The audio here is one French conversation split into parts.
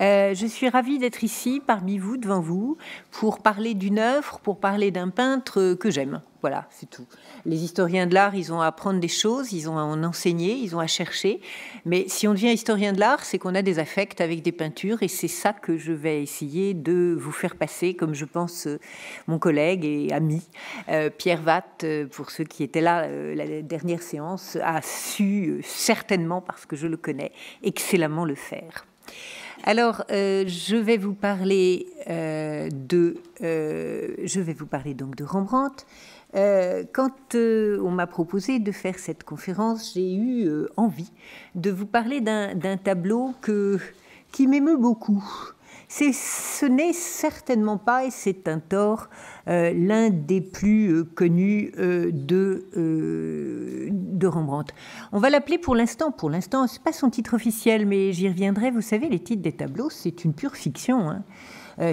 Euh, je suis ravie d'être ici parmi vous, devant vous, pour parler d'une œuvre, pour parler d'un peintre que j'aime. Voilà, c'est tout. Les historiens de l'art, ils ont à apprendre des choses, ils ont à en enseigner, ils ont à chercher. Mais si on devient historien de l'art, c'est qu'on a des affects avec des peintures et c'est ça que je vais essayer de vous faire passer, comme je pense euh, mon collègue et ami euh, Pierre Vatt, pour ceux qui étaient là la dernière séance, a su certainement, parce que je le connais, excellemment le faire. Alors, euh, je vais vous parler euh, de, euh, je vais vous parler donc de Rembrandt. quand on m'a proposé de faire cette conférence, j'ai eu envie de vous parler d'un tableau qui m'émeut beaucoup ce n'est certainement pas, et c'est un tort, euh, l'un des plus euh, connus euh, de, de Rembrandt. On va l'appeler pour l'instant, pour l'instant, c'est pas son titre officiel, mais j'y reviendrai. Vous savez, les titres des tableaux, c'est une pure fiction. Hein.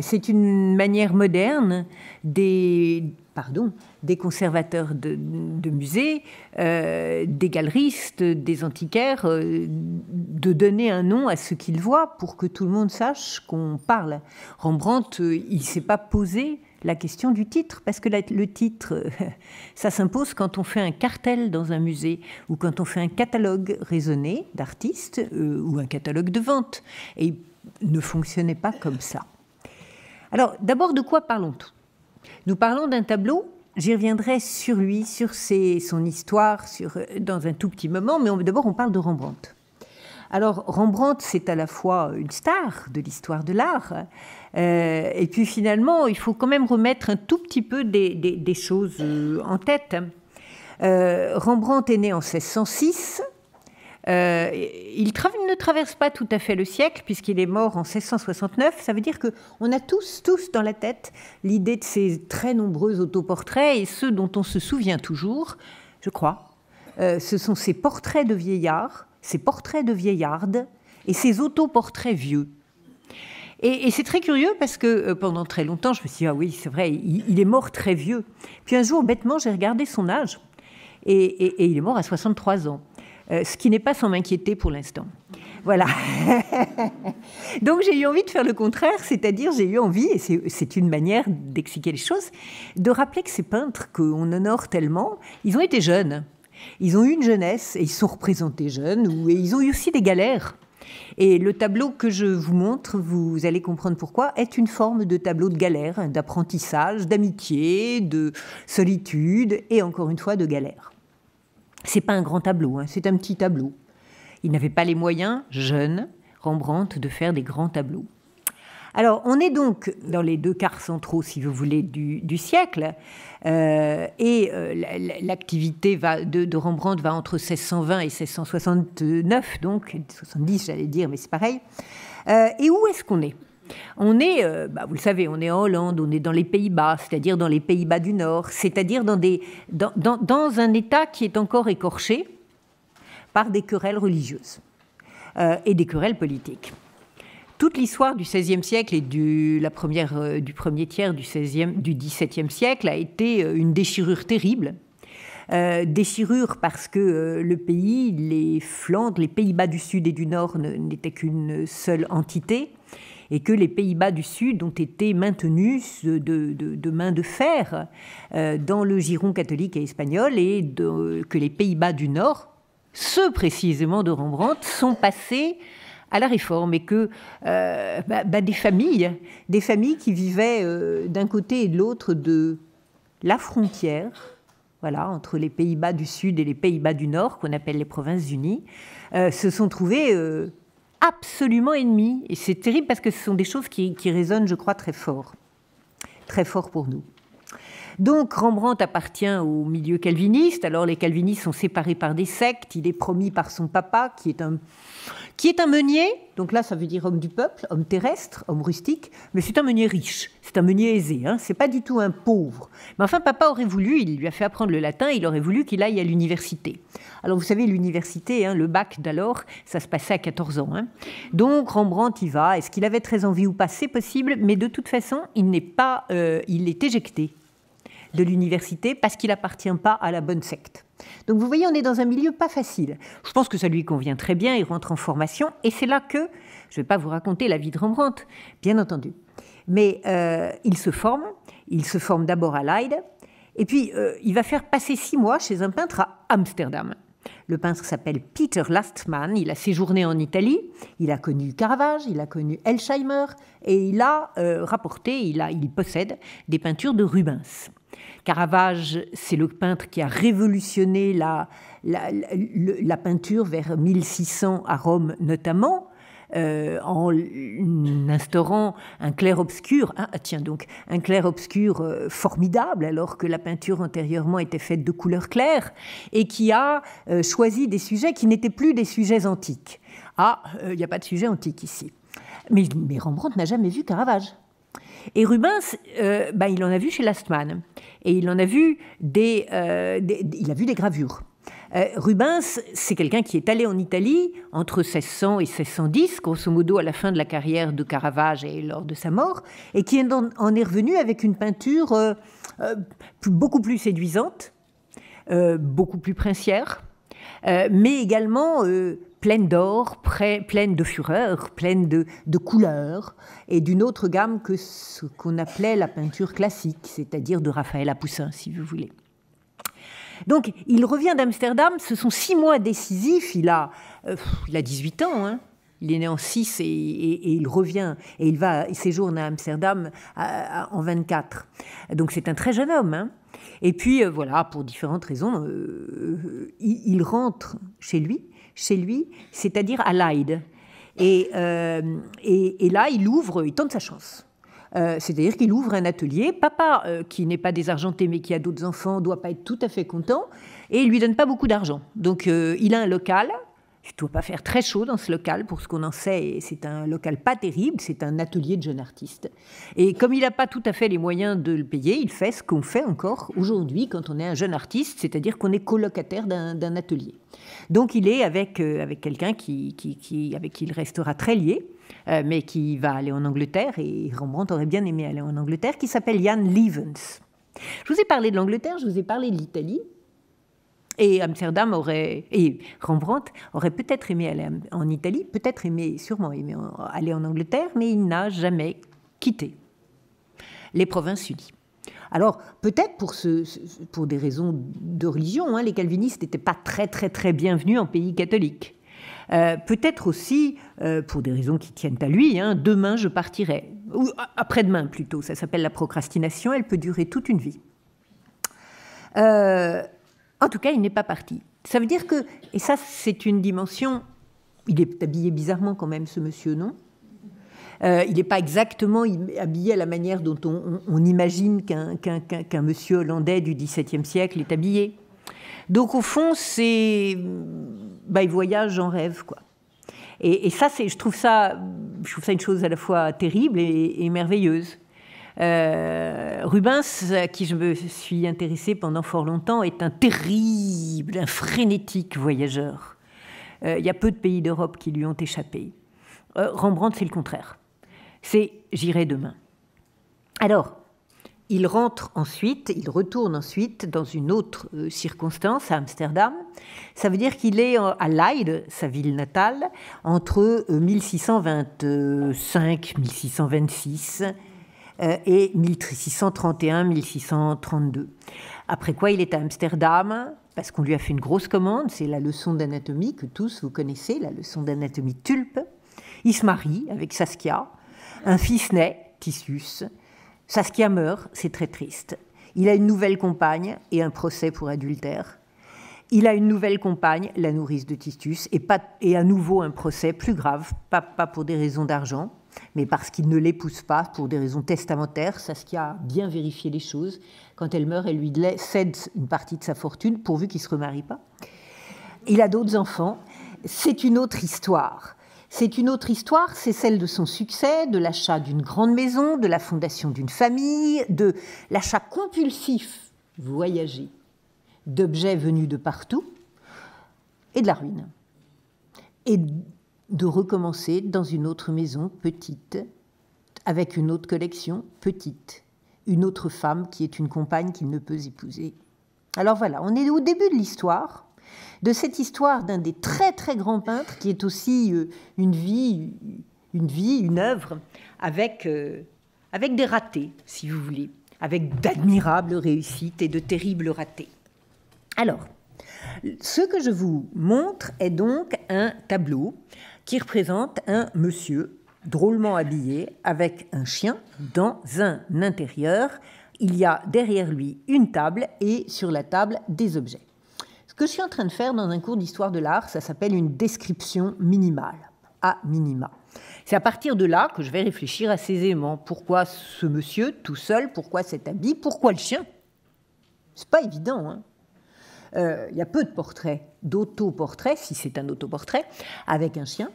c'est une manière moderne des, pardon, des conservateurs de, musées, euh, des galeristes, des antiquaires, euh, de donner un nom à ce qu'ils voient pour que tout le monde sache qu'on parle. Rembrandt, euh, il ne s'est pas posé la question du titre, parce que le titre, ça s'impose quand on fait un cartel dans un musée ou quand on fait un catalogue raisonné d'artistes ou un catalogue de vente. Et il ne fonctionnait pas comme ça. Alors, d'abord, de quoi parlons-nous Nous parlons d'un tableau J'y reviendrai sur lui, sur ses, son histoire, sur, dans un tout petit moment, mais d'abord on parle de Rembrandt. Alors Rembrandt, c'est à la fois une star de l'histoire de l'art, euh, et puis finalement, il faut quand même remettre un tout petit peu des, des, des choses euh, en tête. Euh, Rembrandt est né en 1606, euh, il, ne traverse pas tout à fait le siècle puisqu'il est mort en 1669. Ça veut dire que on a tous, tous dans la tête l'idée de ces très nombreux autoportraits et ceux dont on se souvient toujours, je crois. Euh, ce sont ces portraits de vieillards, ces portraits de vieillardes et ces autoportraits vieux. Et, c'est très curieux parce que euh, pendant très longtemps, je me suis dit, ah oui, c'est vrai, il, est mort très vieux. Puis un jour, bêtement, j'ai regardé son âge. et il est mort à 63 ans. Euh, ce qui n'est pas sans m'inquiéter pour l'instant. Voilà. Donc j'ai eu envie de faire le contraire, c'est-à-dire j'ai eu envie, et c'est une manière d'expliquer les choses, de rappeler que ces peintres qu'on honore tellement, ils ont été jeunes. Ils ont eu une jeunesse et ils sont représentés jeunes, ou, et ils ont eu aussi des galères. Et le tableau que je vous montre, vous allez comprendre pourquoi, est une forme de tableau de galère, d'apprentissage, d'amitié, de solitude et encore une fois de galère. C'est pas un grand tableau, hein, c'est un petit tableau. Il n'avait pas les moyens, jeune, Rembrandt, de faire des grands tableaux. Alors, on est donc dans les deux quarts centraux, si vous voulez, du, siècle. Euh, et euh, l'activité de, Rembrandt va entre 1620 et 1669, donc 70, j'allais dire, mais c'est pareil. Euh, et où est-ce qu'on est, on est, euh, bah, vous le savez, on est en Hollande, on est dans les Pays-Bas, c'est-à-dire dans les Pays-Bas du Nord, c'est-à-dire dans, un État qui est encore écorché par des querelles religieuses euh, et des querelles politiques. Toute l'histoire du XVIe siècle et euh, du, premier tiers du, XVIIe siècle a été une déchirure terrible. déchirure parce que le pays, les Flandres, les Pays-Bas du Sud et du Nord n'étaient qu'une seule entité et que les Pays-Bas du Sud ont été maintenus de, main de fer euh, dans le giron catholique et espagnol et que les Pays-Bas du Nord, ceux précisément de Rembrandt, sont passés à la réforme et que euh, bah, bah, des familles, des familles qui vivaient euh, d'un côté et de l'autre de la frontière, voilà, entre les Pays-Bas du Sud et les Pays-Bas du Nord, qu'on appelle les Provinces Unies, se sont trouvées absolument ennemi Et c'est terrible parce que ce sont des choses qui, qui résonnent, je crois, très fort. Très fort pour nous. Donc Rembrandt appartient au milieu calviniste. Alors les calvinistes sont séparés par des sectes. Il est promis par son papa, qui est un, qui est un meunier, donc là ça veut dire homme du peuple, homme terrestre, homme rustique, mais c'est un meunier riche, c'est un meunier aisé, hein, c'est pas du tout un pauvre. Mais enfin, papa aurait voulu, il lui a fait apprendre le latin, il aurait voulu qu'il aille à l'université. Alors vous savez, l'université, hein, le bac d'alors, ça se passait à 14 ans. Hein. Donc Rembrandt y va, est-ce qu'il avait très envie ou pas, c'est possible, mais de toute façon, il n'est pas, euh, il est éjecté de l'université parce qu'il appartient pas à la bonne secte. Donc vous voyez, on est dans un milieu pas facile. Je pense que ça lui convient très bien, il rentre en formation, et c'est là que, je ne vais pas vous raconter la vie de Rembrandt, bien entendu, mais euh, il se forme, il se forme d'abord à Leyde, et puis euh, il va faire passer six mois chez un peintre à Amsterdam. Le peintre s'appelle Peter Lastman, il a séjourné en Italie, il a connu Caravage, il a connu Elsheimer, et il a euh, rapporté, il, il possède des peintures de Rubens. Caravage, c'est le peintre qui a révolutionné la, la, peinture vers 1600 à Rome notamment. Euh, en instaurant un clair-obscur, hein, ah, tiens donc, un clair-obscur euh, formidable, alors que la peinture antérieurement était faite de couleurs claires, et qui a euh, choisi des sujets qui n'étaient plus des sujets antiques. Ah, il n'y a pas de sujet antique ici. mais Rembrandt n'a jamais vu Caravage. Et Rubens, euh, bah, il en a vu chez Lastman. Et il en a vu des, euh, il a vu des gravures. Euh, Rubens, c'est quelqu'un qui est allé en Italie entre 1600 et 1610, grosso modo à la fin de la carrière de Caravage et lors de sa mort, et qui en est revenu avec une peinture beaucoup plus séduisante, beaucoup plus princière, mais également pleine d'or, pleine de fureur, pleine de, couleurs, et d'une autre gamme que ce qu'on appelait la peinture classique, c'est-à-dire de Raphaël à Poussin, si vous voulez. Donc, il revient d'Amsterdam, ce sont six mois décisifs, il a, euh, a 18 ans, hein. il est né en 6 et, il revient et il va séjourne à Amsterdam en 24. Donc c'est un très jeune homme. Hein. et puis euh, voilà, pour différentes raisons, euh, il, rentre chez lui chez lui, c'est-à-dire à Leyde. Euh, et, et, là, il ouvre, il tente sa chance. Euh, c'est-à-dire qu'il ouvre un atelier. Papa, euh, qui n'est pas désargenté mais qui a d'autres enfants, doit pas être tout à fait content et il lui donne pas beaucoup d'argent. Donc il a un local il ne doit pas faire très chaud dans ce local, pour ce qu'on en sait. C'est un local pas terrible, c'est un atelier de jeunes artistes. Et comme il n'a pas tout à fait les moyens de le payer, il fait ce qu'on fait encore aujourd'hui quand on est un jeune artiste, c'est-à-dire qu'on est colocataire d'un atelier. Donc il est avec, euh, avec quelqu'un qui, qui, avec qui il restera très lié. Euh, mais qui va aller en Angleterre, et Rembrandt aurait bien aimé aller en Angleterre, qui s'appelle Jan Levens. Je vous ai parlé de l'Angleterre, je vous ai parlé de l'Italie. Et Amsterdam aurait, et Rembrandt aurait peut-être aimé aller en Italie, peut-être aimé, sûrement aimé aller en Angleterre, mais il n'a jamais quitté les provinces unies. Alors, peut-être pour, ce, pour des raisons de religion, hein, les calvinistes n'étaient pas très, très, très bienvenus en pays catholique. Euh, peut-être aussi, euh, pour des raisons qui tiennent à lui, hein, demain je partirai, ou après-demain plutôt, ça s'appelle la procrastination, elle peut durer toute une vie. Euh, en tout cas, il n'est pas parti. Ça veut dire que, et ça c'est une dimension, il est habillé bizarrement quand même ce monsieur, non euh, il n'est pas exactement habillé à la manière dont on, imagine qu'un monsieur hollandais du XVIIe siècle est habillé. Donc au fond, c'est, bah, il voyage en rêve, quoi. Et, et ça, je trouve ça, je trouve ça une chose à la fois terrible et merveilleuse. Euh, Rubens, à qui je me suis intéressé pendant fort longtemps, est un terrible, un frénétique voyageur. Euh, il y a peu de pays d'Europe qui lui ont échappé. Euh, Rembrandt, c'est le contraire. C'est j'irai demain. Alors, il rentre ensuite, il retourne ensuite dans une autre circonstance à Amsterdam. Ça veut dire qu'il est à Leyde, sa ville natale, entre 1625-1626. Euh, et 1631-1632. Après quoi, il est à Amsterdam parce qu'on lui a fait une grosse commande. C'est la leçon d'anatomie que tous vous connaissez, la leçon d'anatomie Tulpe. Il se marie avec Saskia. Un fils naît, Titus. Saskia meurt, c'est très triste. Il a une nouvelle compagne et un procès pour adultère. Il a une nouvelle compagne, la nourrice de Titus, et, à nouveau un procès plus grave, pas pour des raisons d'argent, mais parce qu'il ne l'épouse pas pour des raisons testamentaires. qui a bien vérifié les choses. Quand elle meurt, elle lui cède une partie de sa fortune, pourvu qu'il ne se remarie pas. Il a d'autres enfants. C'est une autre histoire. C'est une autre histoire, c'est celle de son succès, de l'achat d'une grande maison, de la fondation d'une famille, de l'achat compulsif, voyager, d'objets venus de partout, et de la ruine. Et de recommencer dans une autre maison petite, avec une autre collection petite, une autre femme qui est une compagne qu'il ne peut épouser. Alors voilà, on est au début de l'histoire, de cette histoire d'un des très très grands peintres qui est aussi euh, une vie, une vie, une œuvre, avec, euh, avec des ratés, si vous voulez, avec d'admirables réussites et de terribles ratés. Alors, ce que je vous montre est donc un tableau qui représente un monsieur drôlement habillé avec un chien dans un intérieur. Il y a derrière lui une table et sur la table des objets. Ce que je suis en train de faire dans un cours d'histoire de l'art, ça s'appelle une description minimale, à minima. C'est à partir de là que je vais réfléchir assez aisément. Pourquoi ce monsieur tout seul Pourquoi cet habit Pourquoi le chien C'est pas évident. Hein euh, il y a peu de portraits, d'autoportraits, si c'est un autoportrait, avec un chien.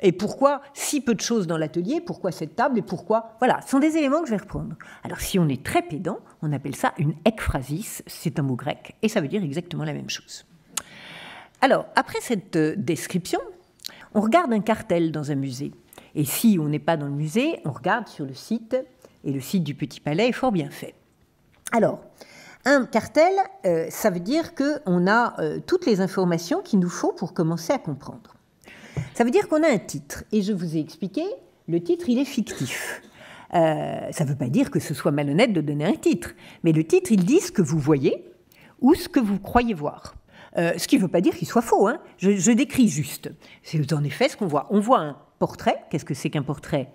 Et pourquoi si peu de choses dans l'atelier Pourquoi cette table Et pourquoi Voilà, ce sont des éléments que je vais reprendre. Alors, si on est très pédant, on appelle ça une ekphrasis, c'est un mot grec, et ça veut dire exactement la même chose. Alors, après cette euh, description, on regarde un cartel dans un musée. Et si on n'est pas dans le musée, on regarde sur le site, et le site du Petit Palais est fort bien fait. Alors, un cartel, euh, ça veut dire qu'on a euh, toutes les informations qu'il nous faut pour commencer à comprendre. Ça veut dire qu'on a un titre. Et je vous ai expliqué, le titre, il est fictif. Euh, ça ne veut pas dire que ce soit malhonnête de donner un titre. Mais le titre, il dit ce que vous voyez ou ce que vous croyez voir. ce qui ne veut pas dire qu'il soit faux. Hein. je décris juste. C'est en effet ce qu'on voit. On voit un portrait. Qu'est-ce que c'est qu'un portrait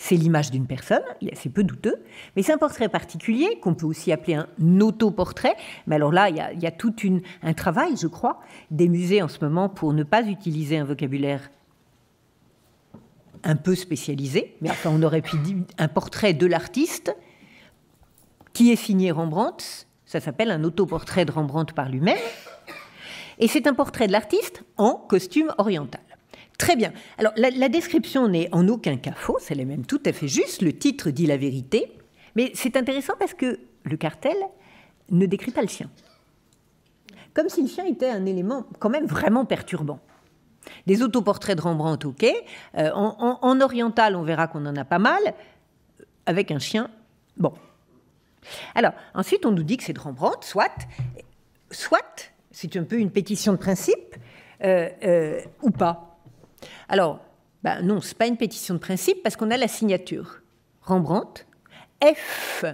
c'est l'image d'une personne, c'est peu douteux, mais c'est un portrait particulier qu'on peut aussi appeler un autoportrait. Mais alors là, il y a, tout une, un travail, je crois, des musées en ce moment pour ne pas utiliser un vocabulaire un peu spécialisé, mais enfin on aurait pu dire un portrait de l'artiste qui est signé Rembrandt, ça s'appelle un autoportrait de Rembrandt par lui-même, et c'est un portrait de l'artiste en costume oriental. Très bien. Alors, la, description n'est en aucun cas fausse, elle est même tout à fait juste. Le titre dit la vérité. Mais c'est intéressant parce que le cartel ne décrit pas le chien. Comme si le chien était un élément quand même vraiment perturbant. Des autoportraits de Rembrandt, ok. Euh, en, oriental, on verra qu'on en a pas mal. Avec un chien, bon. Alors, ensuite, on nous dit que c'est de Rembrandt, soit. Soit, c'est un peu une pétition de principe, euh, euh, ou pas. Alors, ben, non, ce n'est pas une pétition de principe parce qu'on a la signature. Rembrandt, F,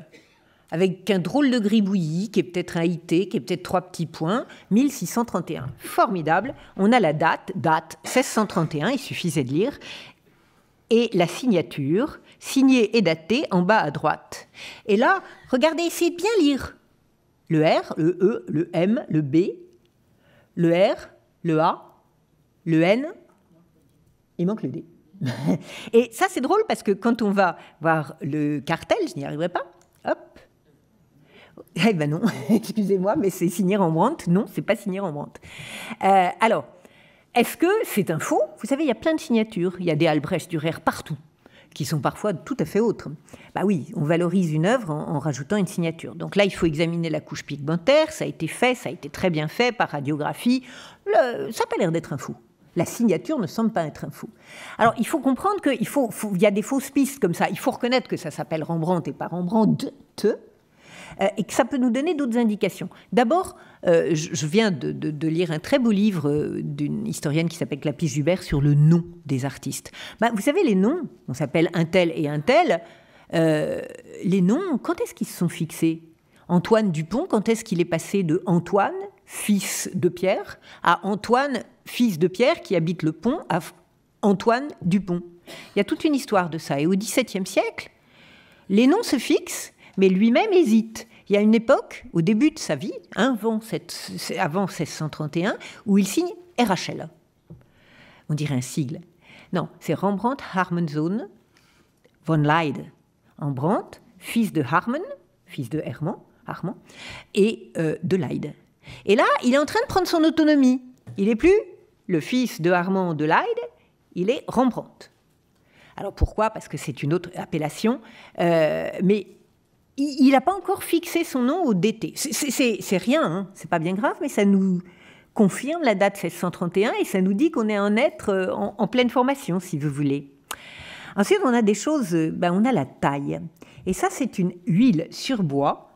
avec un drôle de gribouillis, qui est peut-être un IT, qui est peut-être trois petits points, 1631. Formidable. On a la date, date 1631, il suffisait de lire, et la signature, signée et datée en bas à droite. Et là, regardez, essayez de bien lire. Le R, le E, le M, le B, le R, le A, le N, il manque le D. Et ça, c'est drôle parce que quand on va voir le cartel, je n'y arriverai pas. Hop. Eh ben non, excusez-moi, mais c'est signé Rembrandt. Non, c'est pas signé Rembrandt. Euh, alors, est-ce que c'est un faux Vous savez, il y a plein de signatures. Il y a des Albrecht Dürer partout, qui sont parfois tout à fait autres. Bah oui, on valorise une œuvre en, rajoutant une signature. Donc là, il faut examiner la couche pigmentaire. Ça a été fait, ça a été très bien fait par radiographie. Le, ça n'a pas l'air d'être un faux. La signature ne semble pas être un faux. Alors, il faut comprendre qu'il y a des fausses pistes comme ça. Il faut reconnaître que ça s'appelle Rembrandt et pas Rembrandt, te, euh, et que ça peut nous donner d'autres indications. D'abord, euh, je viens de, lire un très beau livre euh, d'une historienne qui s'appelle Clapis Hubert sur le nom des artistes. Bah, vous savez, les noms, on s'appelle un tel et un tel. les noms, quand est-ce qu'ils se sont fixés Antoine Dupont, quand est-ce qu'il est passé de Antoine, fils de Pierre, à Antoine, fils de Pierre qui habite le pont à Antoine Dupont. Il y a toute une histoire de ça. Et au XVIIe siècle, les noms se fixent, mais lui-même hésite. Il y a une époque, au début de sa vie, hein, avant, 1631, où il signe RHL. On dirait un sigle. Non, c'est Rembrandt Harmenszoon von Leyde. Rembrandt, fils de Harmen, fils de Herman, et euh, de Leyde. Et là, il est en train de prendre son autonomie. Il n'est plus le fils de Armand de Leyde, il est Rembrandt. Alors pourquoi Parce que c'est une autre appellation, euh, mais il n'a pas encore fixé son nom au DT. C'est rien, hein. c'est pas bien grave, mais ça nous confirme la date 1631 et ça nous dit qu'on est un être euh, en, pleine formation, si vous voulez. Ensuite, on a des choses, euh, ben, on a la taille. Et ça, c'est une huile sur bois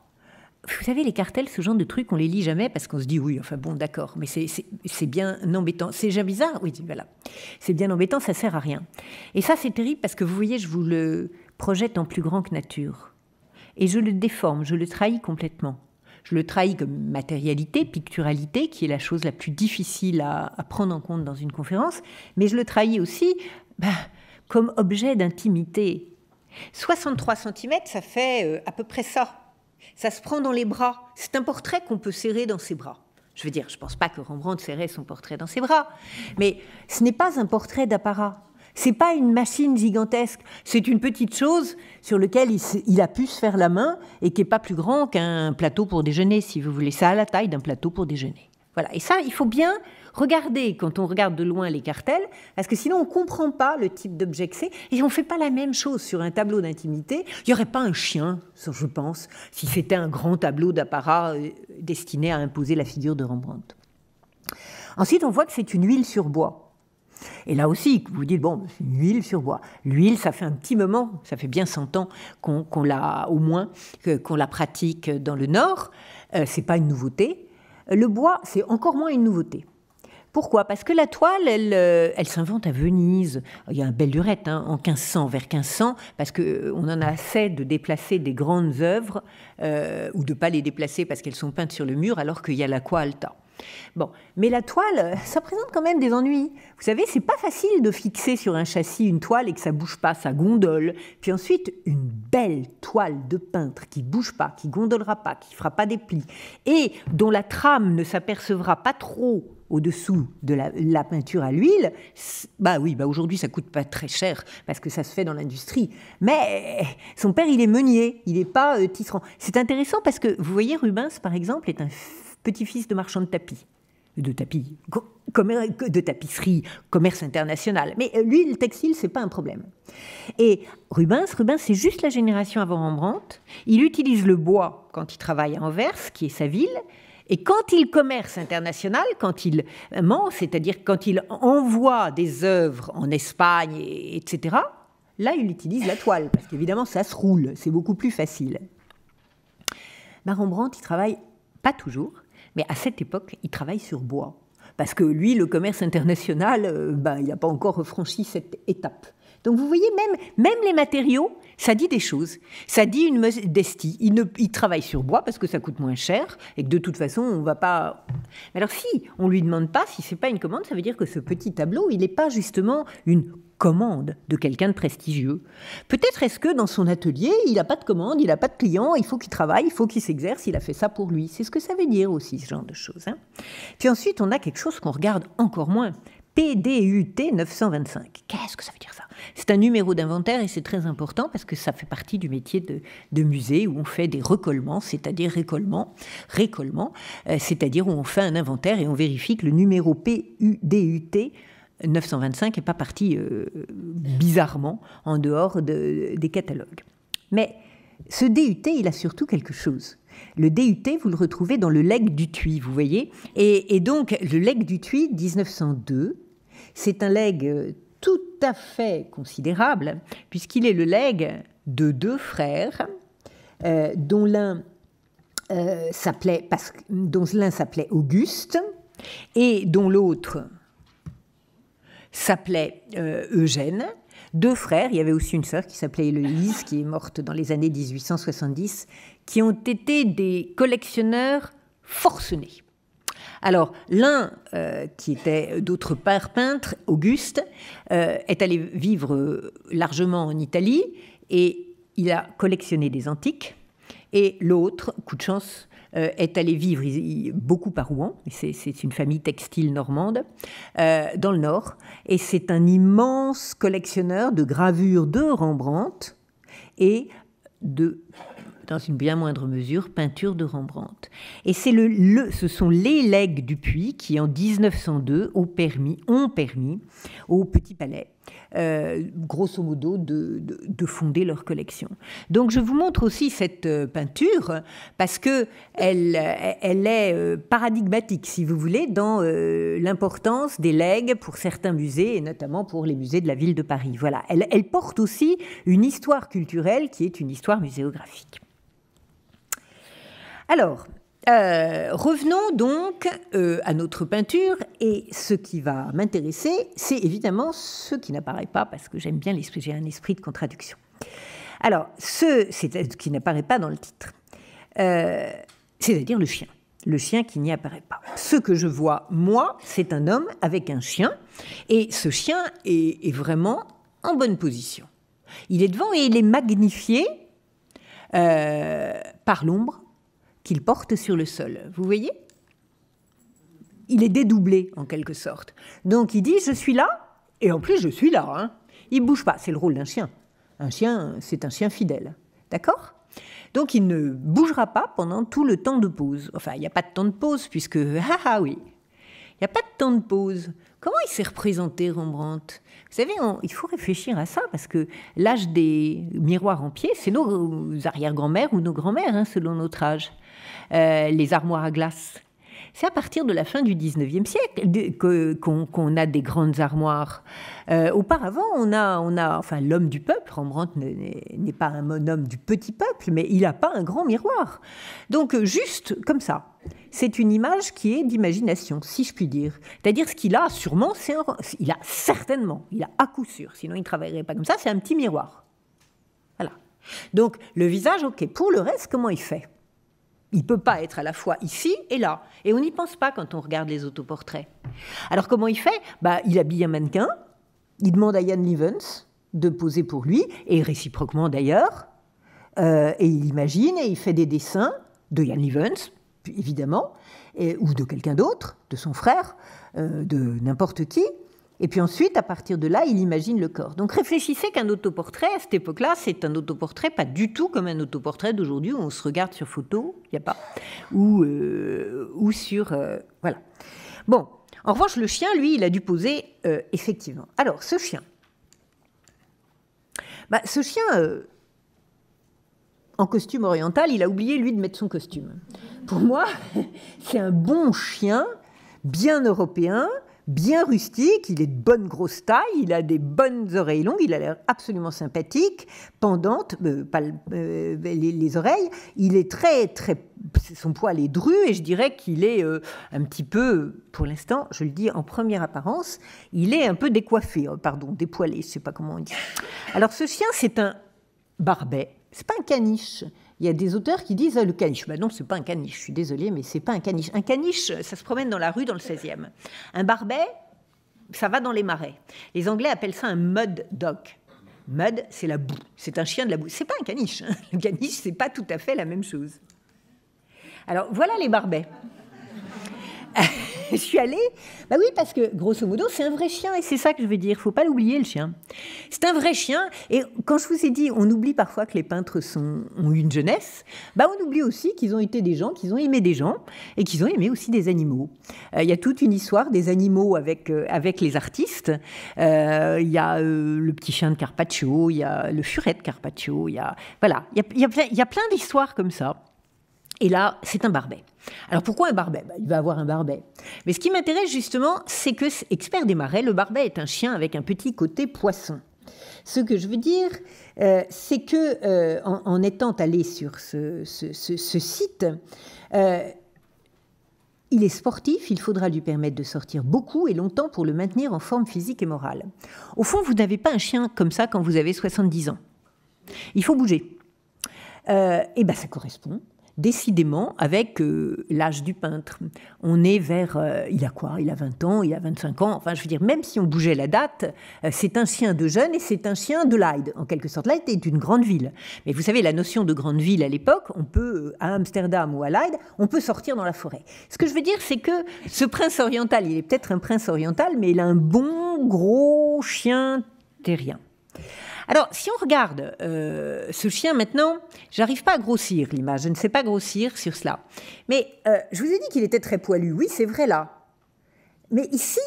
vous savez, les cartels, ce genre de trucs, on les lit jamais parce qu'on se dit oui, enfin bon, d'accord, mais c'est bien embêtant. C'est déjà bizarre, oui, voilà. C'est bien embêtant, ça sert à rien. Et ça, c'est terrible parce que vous voyez, je vous le projette en plus grand que nature. Et je le déforme, je le trahis complètement. Je le trahis comme matérialité, picturalité, qui est la chose la plus difficile à, prendre en compte dans une conférence, mais je le trahis aussi ben, comme objet d'intimité. 63 cm, ça fait euh, à peu près ça ça se prend dans les bras. C'est un portrait qu'on peut serrer dans ses bras. Je veux dire, je ne pense pas que Rembrandt serrait son portrait dans ses bras, mais ce n'est pas un portrait d'apparat. C'est pas une machine gigantesque, c'est une petite chose sur laquelle il, a pu se faire la main et qui n'est pas plus grand qu'un plateau pour déjeuner, si vous voulez. Ça a la taille d'un plateau pour déjeuner. Voilà. Et ça, il faut bien Regardez quand on regarde de loin les cartels, parce que sinon on ne comprend pas le type d'objet que c'est, et on ne fait pas la même chose sur un tableau d'intimité. Il n'y aurait pas un chien, je pense, si c'était un grand tableau d'apparat euh, destiné à imposer la figure de Rembrandt. Ensuite, on voit que c'est une huile sur bois. Et là aussi, vous dites, bon, c'est une huile sur bois. L'huile, ça fait un petit moment, ça fait bien 100 ans qu'on l'a, au moins, qu'on la pratique dans le Nord. Euh, c'est pas une nouveauté. Le bois, c'est encore moins une nouveauté. Pourquoi Parce que la toile, euh, elle, s'invente à Venise. Il y a un bel lurette hein, en 1500, vers 1500, parce qu'on euh, en a assez de déplacer des grandes œuvres euh, ou de ne pas les déplacer parce qu'elles sont peintes sur le mur, alors qu'il y a la Qualta. Bon, mais la toile, euh, ça présente quand même des ennuis. Vous savez, c'est pas facile de fixer sur un châssis une toile et que ça bouge pas, ça gondole. Puis ensuite, une belle toile de peintre qui bouge pas, qui gondolera pas, qui fera pas des plis et dont la trame ne s'apercevra pas trop au-dessous de la, peinture à l'huile, bah oui, bah aujourd'hui ça coûte pas très cher parce que ça se fait dans l'industrie. Mais son père, il est meunier, il n'est pas euh, tisserand. C'est intéressant parce que vous voyez, Rubens, par exemple, est un petit-fils de marchand de tapis, de tapis, de tapisserie, commerce international. Mais euh, lui, le textile, c'est pas un problème. Et Rubens, Rubens, c'est juste la génération avant Rembrandt. Il utilise le bois quand il travaille à Anvers, qui est sa ville. Et quand il commerce international, quand il ment, c'est-à-dire quand il envoie des œuvres en Espagne, etc., là, il utilise la toile, parce qu'évidemment, ça se roule, c'est beaucoup plus facile. Bah, Rembrandt, il travaille pas toujours, mais à cette époque, il travaille sur bois. Parce que lui, le commerce international, euh, ben, il n'a pas encore franchi cette étape. Donc vous voyez, même, même les matériaux, ça dit des choses. Ça dit une modestie. Il, il travaille sur bois parce que ça coûte moins cher et que de toute façon, on ne va pas. Alors si on ne lui demande pas, si ce n'est pas une commande, ça veut dire que ce petit tableau, il n'est pas justement une commande de quelqu'un de prestigieux. Peut-être est-ce que dans son atelier, il n'a pas de commande, il n'a pas de client, il faut qu'il travaille, il faut qu'il s'exerce, il a fait ça pour lui. C'est ce que ça veut dire aussi, ce genre de choses. Hein. Puis ensuite, on a quelque chose qu'on regarde encore moins. PDUT 925. Qu'est-ce que ça veut dire ça C'est un numéro d'inventaire et c'est très important parce que ça fait partie du métier de, musée où on fait des recollements, c'est-à-dire récollements, euh, c'est-à-dire où on fait un inventaire et on vérifie que le numéro PUDUT 925 n'est pas parti euh, bizarrement en dehors de, des catalogues. Mais ce DUT, il a surtout quelque chose. Le DUT, vous le retrouvez dans le legs du Tuy, vous voyez. Et, donc, le legs du Tuy 1902, c'est un legs euh, tout à fait considérable, puisqu'il est le legs de deux frères, euh, euh dont l'un s'appelait Auguste et dont l'autre s'appelait euh, Eugène. Deux frères, il y avait aussi une sœur qui s'appelait Héloïse, qui est morte dans les années 1870, qui ont été des collectionneurs forcenés. Alors, l'un, euh, qui était d'autre part peintre, Auguste, euh, est allé vivre largement en Italie et il a collectionné des antiques. Et l'autre, coup de chance, euh, est allé vivre beaucoup à Rouen. C'est une famille textile normande, euh, dans le Nord. Et c'est un immense collectionneur de gravures de Rembrandt et de dans une bien moindre mesure, peinture de Rembrandt. Et c'est le, ce sont les legs du puits qui, en 1902, ont permis, ont permis au Petit Palais euh, grosso modo, de, fonder leur collection. Donc je vous montre aussi cette euh, peinture parce que elle, elle est euh, paradigmatique, si vous voulez, dans l'importance des legs pour certains musées et notamment pour les musées de la ville de Paris. Voilà, elle, elle porte aussi une histoire culturelle qui est une histoire muséographique. Alors, euh, revenons donc euh, à notre peinture et ce qui va m'intéresser, c'est évidemment ce qui n'apparaît pas parce que j'aime bien l'esprit, j'ai un esprit de contradiction. Alors, ce, ce euh, qui n'apparaît pas dans le titre, c'est-à-dire le chien, le chien qui n'y apparaît pas. Ce que je vois, moi, c'est un homme avec un chien et ce chien est, vraiment en bonne position. Il est devant et il est magnifié par l'ombre, qu'il porte sur le sol. Vous voyez Il est dédoublé en quelque sorte. Donc il dit je suis là et en plus je suis là. Hein. Il bouge pas. C'est le rôle d'un chien. Un chien, c'est un chien fidèle. D'accord donc il ne bougera pas pendant tout le temps de pause. Enfin, il n'y a pas de temps de pause puisque... Ah, ah oui, il n'y a pas de temps de pause. Comment il s'est représenté Rembrandt Vous savez, il faut réfléchir à ça parce que l'âge des miroirs en pied, c'est nos euh, arrière-grand-mères ou nos grand-mères, hein, selon notre âge. Euh, les armoires à glace. C'est à partir de la fin du 19e siècle qu'on a des grandes armoires. Euh, auparavant, on a, on a enfin, l'homme du peuple, Rembrandt n'est pas un homme du petit peuple, mais il n'a pas un grand miroir. Donc, juste comme ça, c'est une image qui est d'imagination, si je puis dire. C'est-à-dire ce qu'il a sûrement, c'est il a certainement, il a à coup sûr, sinon il ne travaillerait pas comme ça, c'est un petit miroir. Voilà. Donc, le visage, ok. Pour le reste, comment il fait il ne peut pas être à la fois ici et là. Et on n'y pense pas quand on regarde les autoportraits. Alors comment il fait bah, Il habille un mannequin, il demande à Yann Levens de poser pour lui, et réciproquement d'ailleurs. Euh, et il imagine et il fait des dessins de Yann Levens, évidemment, ou de quelqu'un d'autre, de son frère, euh, de n'importe qui. Et puis ensuite, à partir de là, il imagine le corps. Donc réfléchissez qu'un autoportrait, à cette époque-là, c'est un autoportrait pas du tout comme un autoportrait d'aujourd'hui où on se regarde sur photo, il n'y a pas, ou, euh, sur... Euh, voilà. Bon, en revanche, le chien, lui, il a dû poser, euh, effectivement. Alors, ce chien. Bah, ce chien, en costume oriental, il a oublié, lui, de mettre son costume. Pour moi, c'est un bon chien, bien européen, bien rustique, il est de bonne grosse taille, il a des bonnes oreilles longues, il a l'air absolument sympathique, pendante, euh, euh, les, oreilles, il est très, très, son poil est dru et je dirais qu'il est euh, un petit peu, pour l'instant, je le dis en première apparence, il est un peu décoiffé, pardon, dépoilé, je sais pas comment on dit. Alors ce chien, c'est un barbet, c'est pas un caniche. Il y a des auteurs qui disent le caniche. non, ben non, c'est pas un caniche. Je suis désolée, mais c'est pas un caniche. Un caniche, ça se promène dans la rue dans le 16e. Un barbet, ça va dans les marais. Les Anglais appellent ça un mud dog. Mud, c'est la boue. C'est un chien de la boue. C'est pas un caniche. Hein. Le caniche, c'est pas tout à fait la même chose. Alors voilà les barbets. je suis allée. Bah oui, parce que grosso modo, c'est un vrai chien et c'est ça que je veux dire. il Faut pas l'oublier, le chien. C'est un vrai chien. Et quand je vous ai dit, on oublie parfois que les peintres sont, ont une jeunesse, bah on oublie aussi qu'ils ont été des gens, qu'ils ont aimé des gens et qu'ils ont aimé aussi des animaux. Euh, il y a toute une histoire des animaux avec, euh, avec les artistes. Euh, il y a le petit chien de Carpaccio, il y a le furet de Carpaccio, il y a. Voilà, il y a, plein d'histoires comme ça. Et là, c'est un barbet. Alors pourquoi un barbet bah, Il va avoir un barbet. Mais ce qui m'intéresse justement, c'est que, expert des marais, le barbet est un chien avec un petit côté poisson. Ce que je veux dire, euh, c'est que euh, en, étant allé sur ce, site, euh, il est sportif, il faudra lui permettre de sortir beaucoup et longtemps pour le maintenir en forme physique et morale. Au fond, vous n'avez pas un chien comme ça quand vous avez 70 ans. Il faut bouger. Et eh bien, ça correspond décidément avec euh, l'âge du peintre. On est vers, euh, il a quoi Il a 20 ans, il a 25 ans. Enfin, je veux dire, même si on bougeait la date, euh, c'est un chien de Jeune et c'est un chien de Leyde. En quelque sorte, Leyde est une grande ville. Mais vous savez, la notion de grande ville à l'époque, on peut, à Amsterdam ou à Leyde, on peut sortir dans la forêt. Ce que je veux dire, c'est que ce prince oriental, il est peut-être un prince oriental, mais il a un bon gros chien terrien. Alors, si on regarde euh, ce chien maintenant, j'arrive pas à grossir l'image, je ne sais pas grossir sur cela. Mais euh, je vous ai dit qu'il était très poilu, oui, c'est vrai là. Mais ici,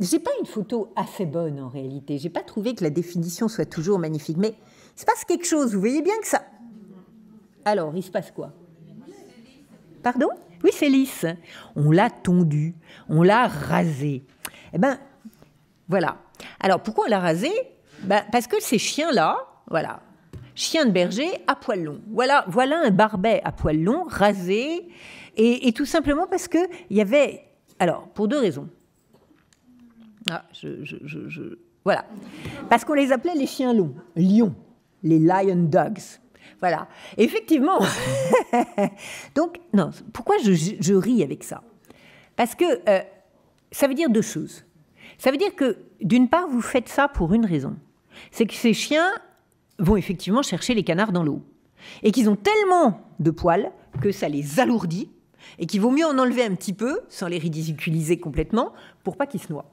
j'ai pas une photo assez bonne en réalité. J'ai pas trouvé que la définition soit toujours magnifique, mais il se passe quelque chose. Vous voyez bien que ça. Alors, il se passe quoi Pardon Oui, c'est lisse. On l'a tondu, on l'a rasé. Eh bien, voilà. Alors, pourquoi on l'a rasé bah, parce que ces chiens-là, voilà, chiens de berger à poils long. Voilà, voilà un barbet à poils long, rasé, et, tout simplement parce qu'il y avait... Alors, pour deux raisons. Ah, voilà. Parce qu'on les appelait les chiens longs, lions, les lion dogs. Voilà. Effectivement. Donc, non, pourquoi je, ris avec ça Parce que euh, ça veut dire deux choses. Ça veut dire que, d'une part, vous faites ça pour une raison c'est que ces chiens vont effectivement chercher les canards dans l'eau. Et qu'ils ont tellement de poils que ça les alourdit et qu'il vaut mieux en enlever un petit peu, sans les ridiculiser complètement, pour pas qu'ils se noient.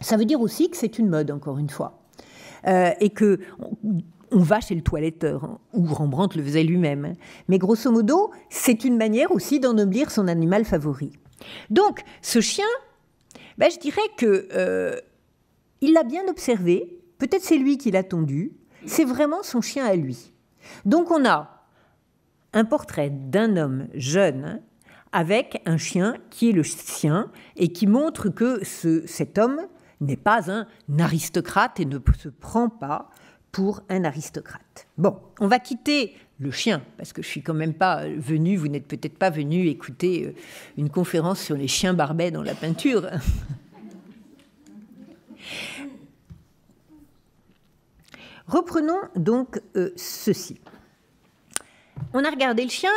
Ça veut dire aussi que c'est une mode, encore une fois. Euh, et que on, va chez le toiletteur, hein, ou Rembrandt le faisait lui-même. Mais grosso modo, c'est une manière aussi d'ennoblir son animal favori. Donc, ce chien, ben, je dirais que euh, il l'a bien observé, Peut-être c'est lui qui l'a tondu. C'est vraiment son chien à lui. Donc on a un portrait d'un homme jeune avec un chien qui est le sien et qui montre que cet homme n'est pas un aristocrate et ne se prend pas pour un aristocrate. Bon, on va quitter le chien, parce que je suis quand même pas euh, venu, vous n'êtes peut-être pas venu écouter euh, une conférence sur les chiens barbets dans la peinture. Reprenons donc euh, ceci. On a regardé le chien,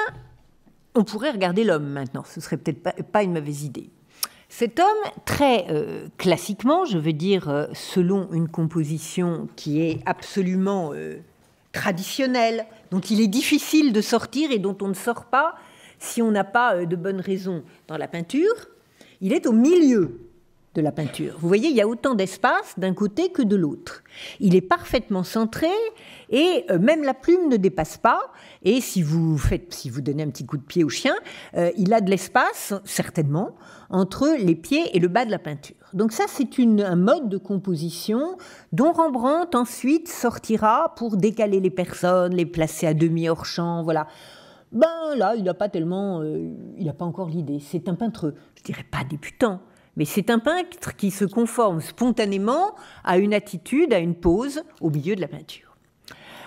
on pourrait regarder l'homme maintenant, ce serait peut-être pas, une mauvaise idée. Cet homme, très euh, classiquement, je veux dire euh, selon une composition qui est absolument traditionnelle, dont il est difficile de sortir et dont on ne sort pas si on n'a pas de bonnes raisons dans la peinture, il est au milieu la peinture. Vous voyez, il y a autant d'espace d'un côté que de l'autre. Il est parfaitement centré et euh, même la plume ne dépasse pas. Et si vous faites, si vous donnez un petit coup de pied au chien, euh, il a de l'espace certainement entre les pieds et le bas de la peinture. Donc ça, c'est un mode de composition dont Rembrandt ensuite sortira pour décaler les personnes, les placer à demi hors champ, voilà. Ben là, il n'a pas tellement, euh, il n'a pas encore l'idée. C'est un peintre, je dirais pas débutant, mais c'est un peintre qui se conforme spontanément à une attitude, à une pose au milieu de la peinture.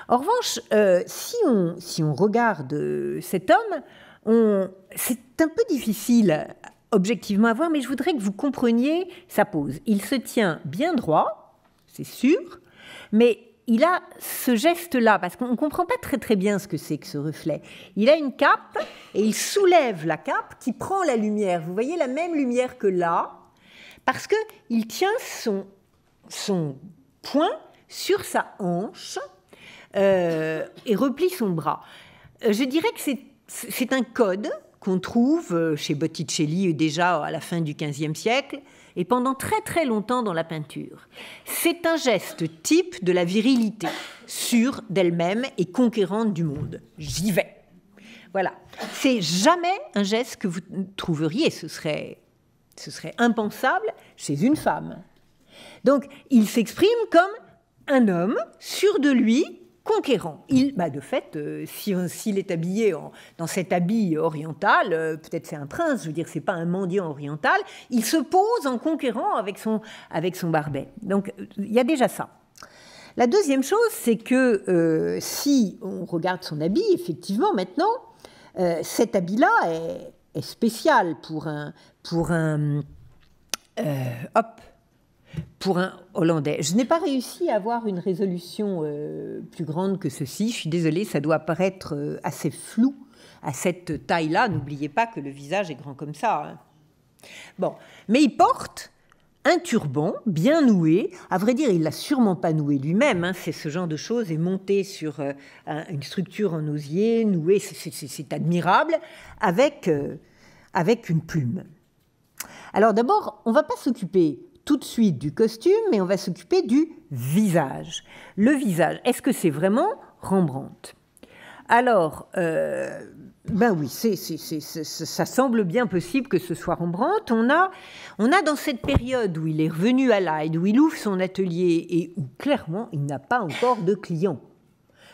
En revanche, euh, si, on, si on regarde euh, cet homme, c'est un peu difficile objectivement à voir, mais je voudrais que vous compreniez sa pose. Il se tient bien droit, c'est sûr, mais il a ce geste-là, parce qu'on ne comprend pas très très bien ce que c'est que ce reflet. Il a une cape et il soulève la cape qui prend la lumière. Vous voyez la même lumière que là, parce qu'il tient son, son poing sur sa hanche euh, et replie son bras. Euh, je dirais que c'est un code qu'on trouve euh, chez Botticelli déjà à la fin du XVe siècle et pendant très très longtemps dans la peinture. C'est un geste type de la virilité, sûre d'elle-même et conquérante du monde. J'y vais. Voilà. C'est jamais un geste que vous trouveriez, ce serait ce serait impensable chez une femme. Donc il s'exprime comme un homme sûr de lui, conquérant. Il, bah, de fait, euh, euh, s'il est habillé dans cet habit oriental, euh, peut-être c'est un prince, je veux dire, c'est pas un mendiant oriental, il se pose en conquérant avec son, avec son barbet. Donc il y a déjà ça. La deuxième chose, c'est que si on regarde son habit, effectivement, maintenant, cet habit-là est spécial pour un, pour un euh, hop pour un Hollandais. Je n'ai pas réussi à avoir une résolution euh, plus grande que ceci. Je suis désolée, ça doit paraître euh, assez flou à cette taille-là. N'oubliez pas que le visage est grand comme ça. Hein. Bon, mais il porte un turban bien noué. À vrai dire, il l'a sûrement pas noué lui-même. Hein. C'est ce genre de choses et monté sur une structure en osier, noué, c'est admirable, avec, avec une plume. Alors d'abord, on ne va pas s'occuper tout de suite du costume, mais on va s'occuper du visage. Le visage, est-ce que c'est vraiment Rembrandt Alors, euh, ben oui, ça semble bien possible que ce soit Rembrandt. On a, on a dans cette période où il est revenu à Leyde, où il ouvre son atelier et où clairement il n'a pas encore de clients.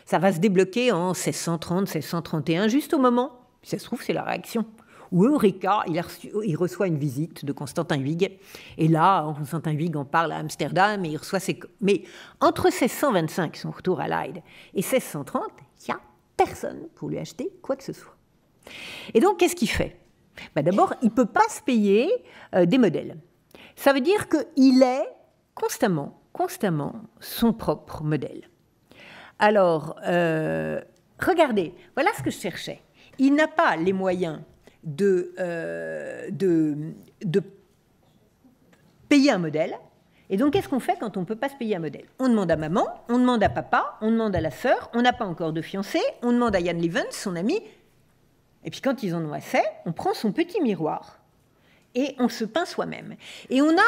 Ça va se débloquer en 1630, 1631, juste au moment. Si ça se trouve, c'est la réaction où Eureka, il, reçoit une visite de Constantin Huyghe. Et là, Constantin Huyghe en parle à Amsterdam et il reçoit ses. Mais entre 1625, son retour à Leyde, et 1630, il n'y a personne pour lui acheter quoi que ce soit. Et donc, qu'est-ce qu'il fait bah, D'abord, il ne peut pas se payer euh, des modèles. Ça veut dire qu'il est constamment, constamment son propre modèle. Alors, euh, regardez, voilà ce que je cherchais. Il n'a pas les moyens euh, de, de, payer un modèle. Et donc, qu'est-ce qu'on fait quand on ne peut pas se payer un modèle On demande à maman, on demande à papa, on demande à la sœur, on n'a pas encore de fiancé, on demande à Yann Levens, son ami. Et puis, quand ils en ont assez, on prend son petit miroir et on se peint soi-même. Et on a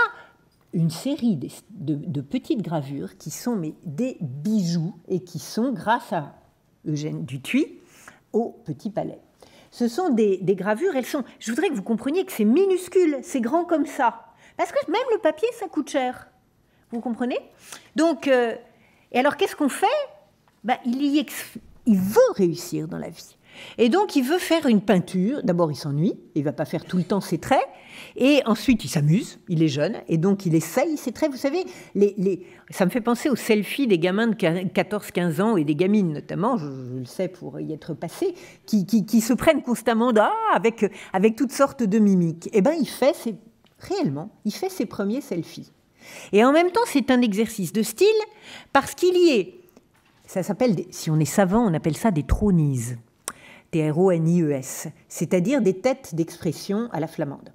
une série de, petites gravures qui sont des bijoux et qui sont, grâce à Eugène Dutuy, au Petit Palais ce sont des, gravures, elles sont... Je voudrais que vous compreniez que c'est minuscule, c'est grand comme ça. Parce que même le papier, ça coûte cher. Vous comprenez Donc, euh, et alors qu'est-ce qu'on fait ben, il, y il veut réussir dans la vie. Et donc, il veut faire une peinture. D'abord, il s'ennuie. Il va pas faire tout le temps ses traits. Et ensuite, il s'amuse. Il est jeune. Et donc, il essaye ses traits. Vous savez, ça me fait penser aux selfies des gamins de 14-15 ans et des gamines, notamment, je, le sais pour y être passé, qui, se prennent constamment ah, avec, toutes sortes de mimiques. Et eh bien, il fait ses... réellement, il fait ses premiers selfies. Et en même temps, c'est un exercice de style parce qu'il y est. Ça s'appelle, si on est savant, on appelle ça des tronises. T-R-O-N-I-E-S, c'est-à-dire des têtes d'expression à la flamande.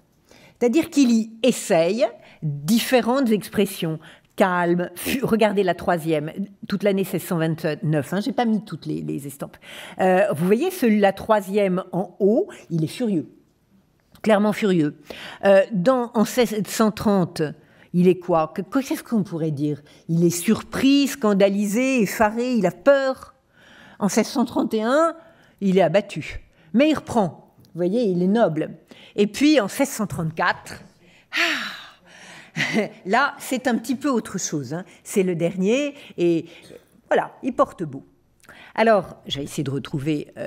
C'est-à-dire qu'il y essaye différentes expressions, calme, regardez la troisième, toute l'année 1629, hein, j'ai pas mis toutes les, estampes. Euh, vous voyez, celui, la troisième en haut, il est furieux, clairement furieux. Euh, dans, en 1630, il est quoi Qu'est-ce qu'on pourrait dire Il est surpris, scandalisé, effaré, il a peur. En 1631, il est abattu. Mais il reprend. Vous voyez, il est noble. Et puis en 1634, ah, là, c'est un petit peu autre chose. Hein. C'est le dernier et voilà, il porte beau. Alors, j'ai essayé de retrouver. Bah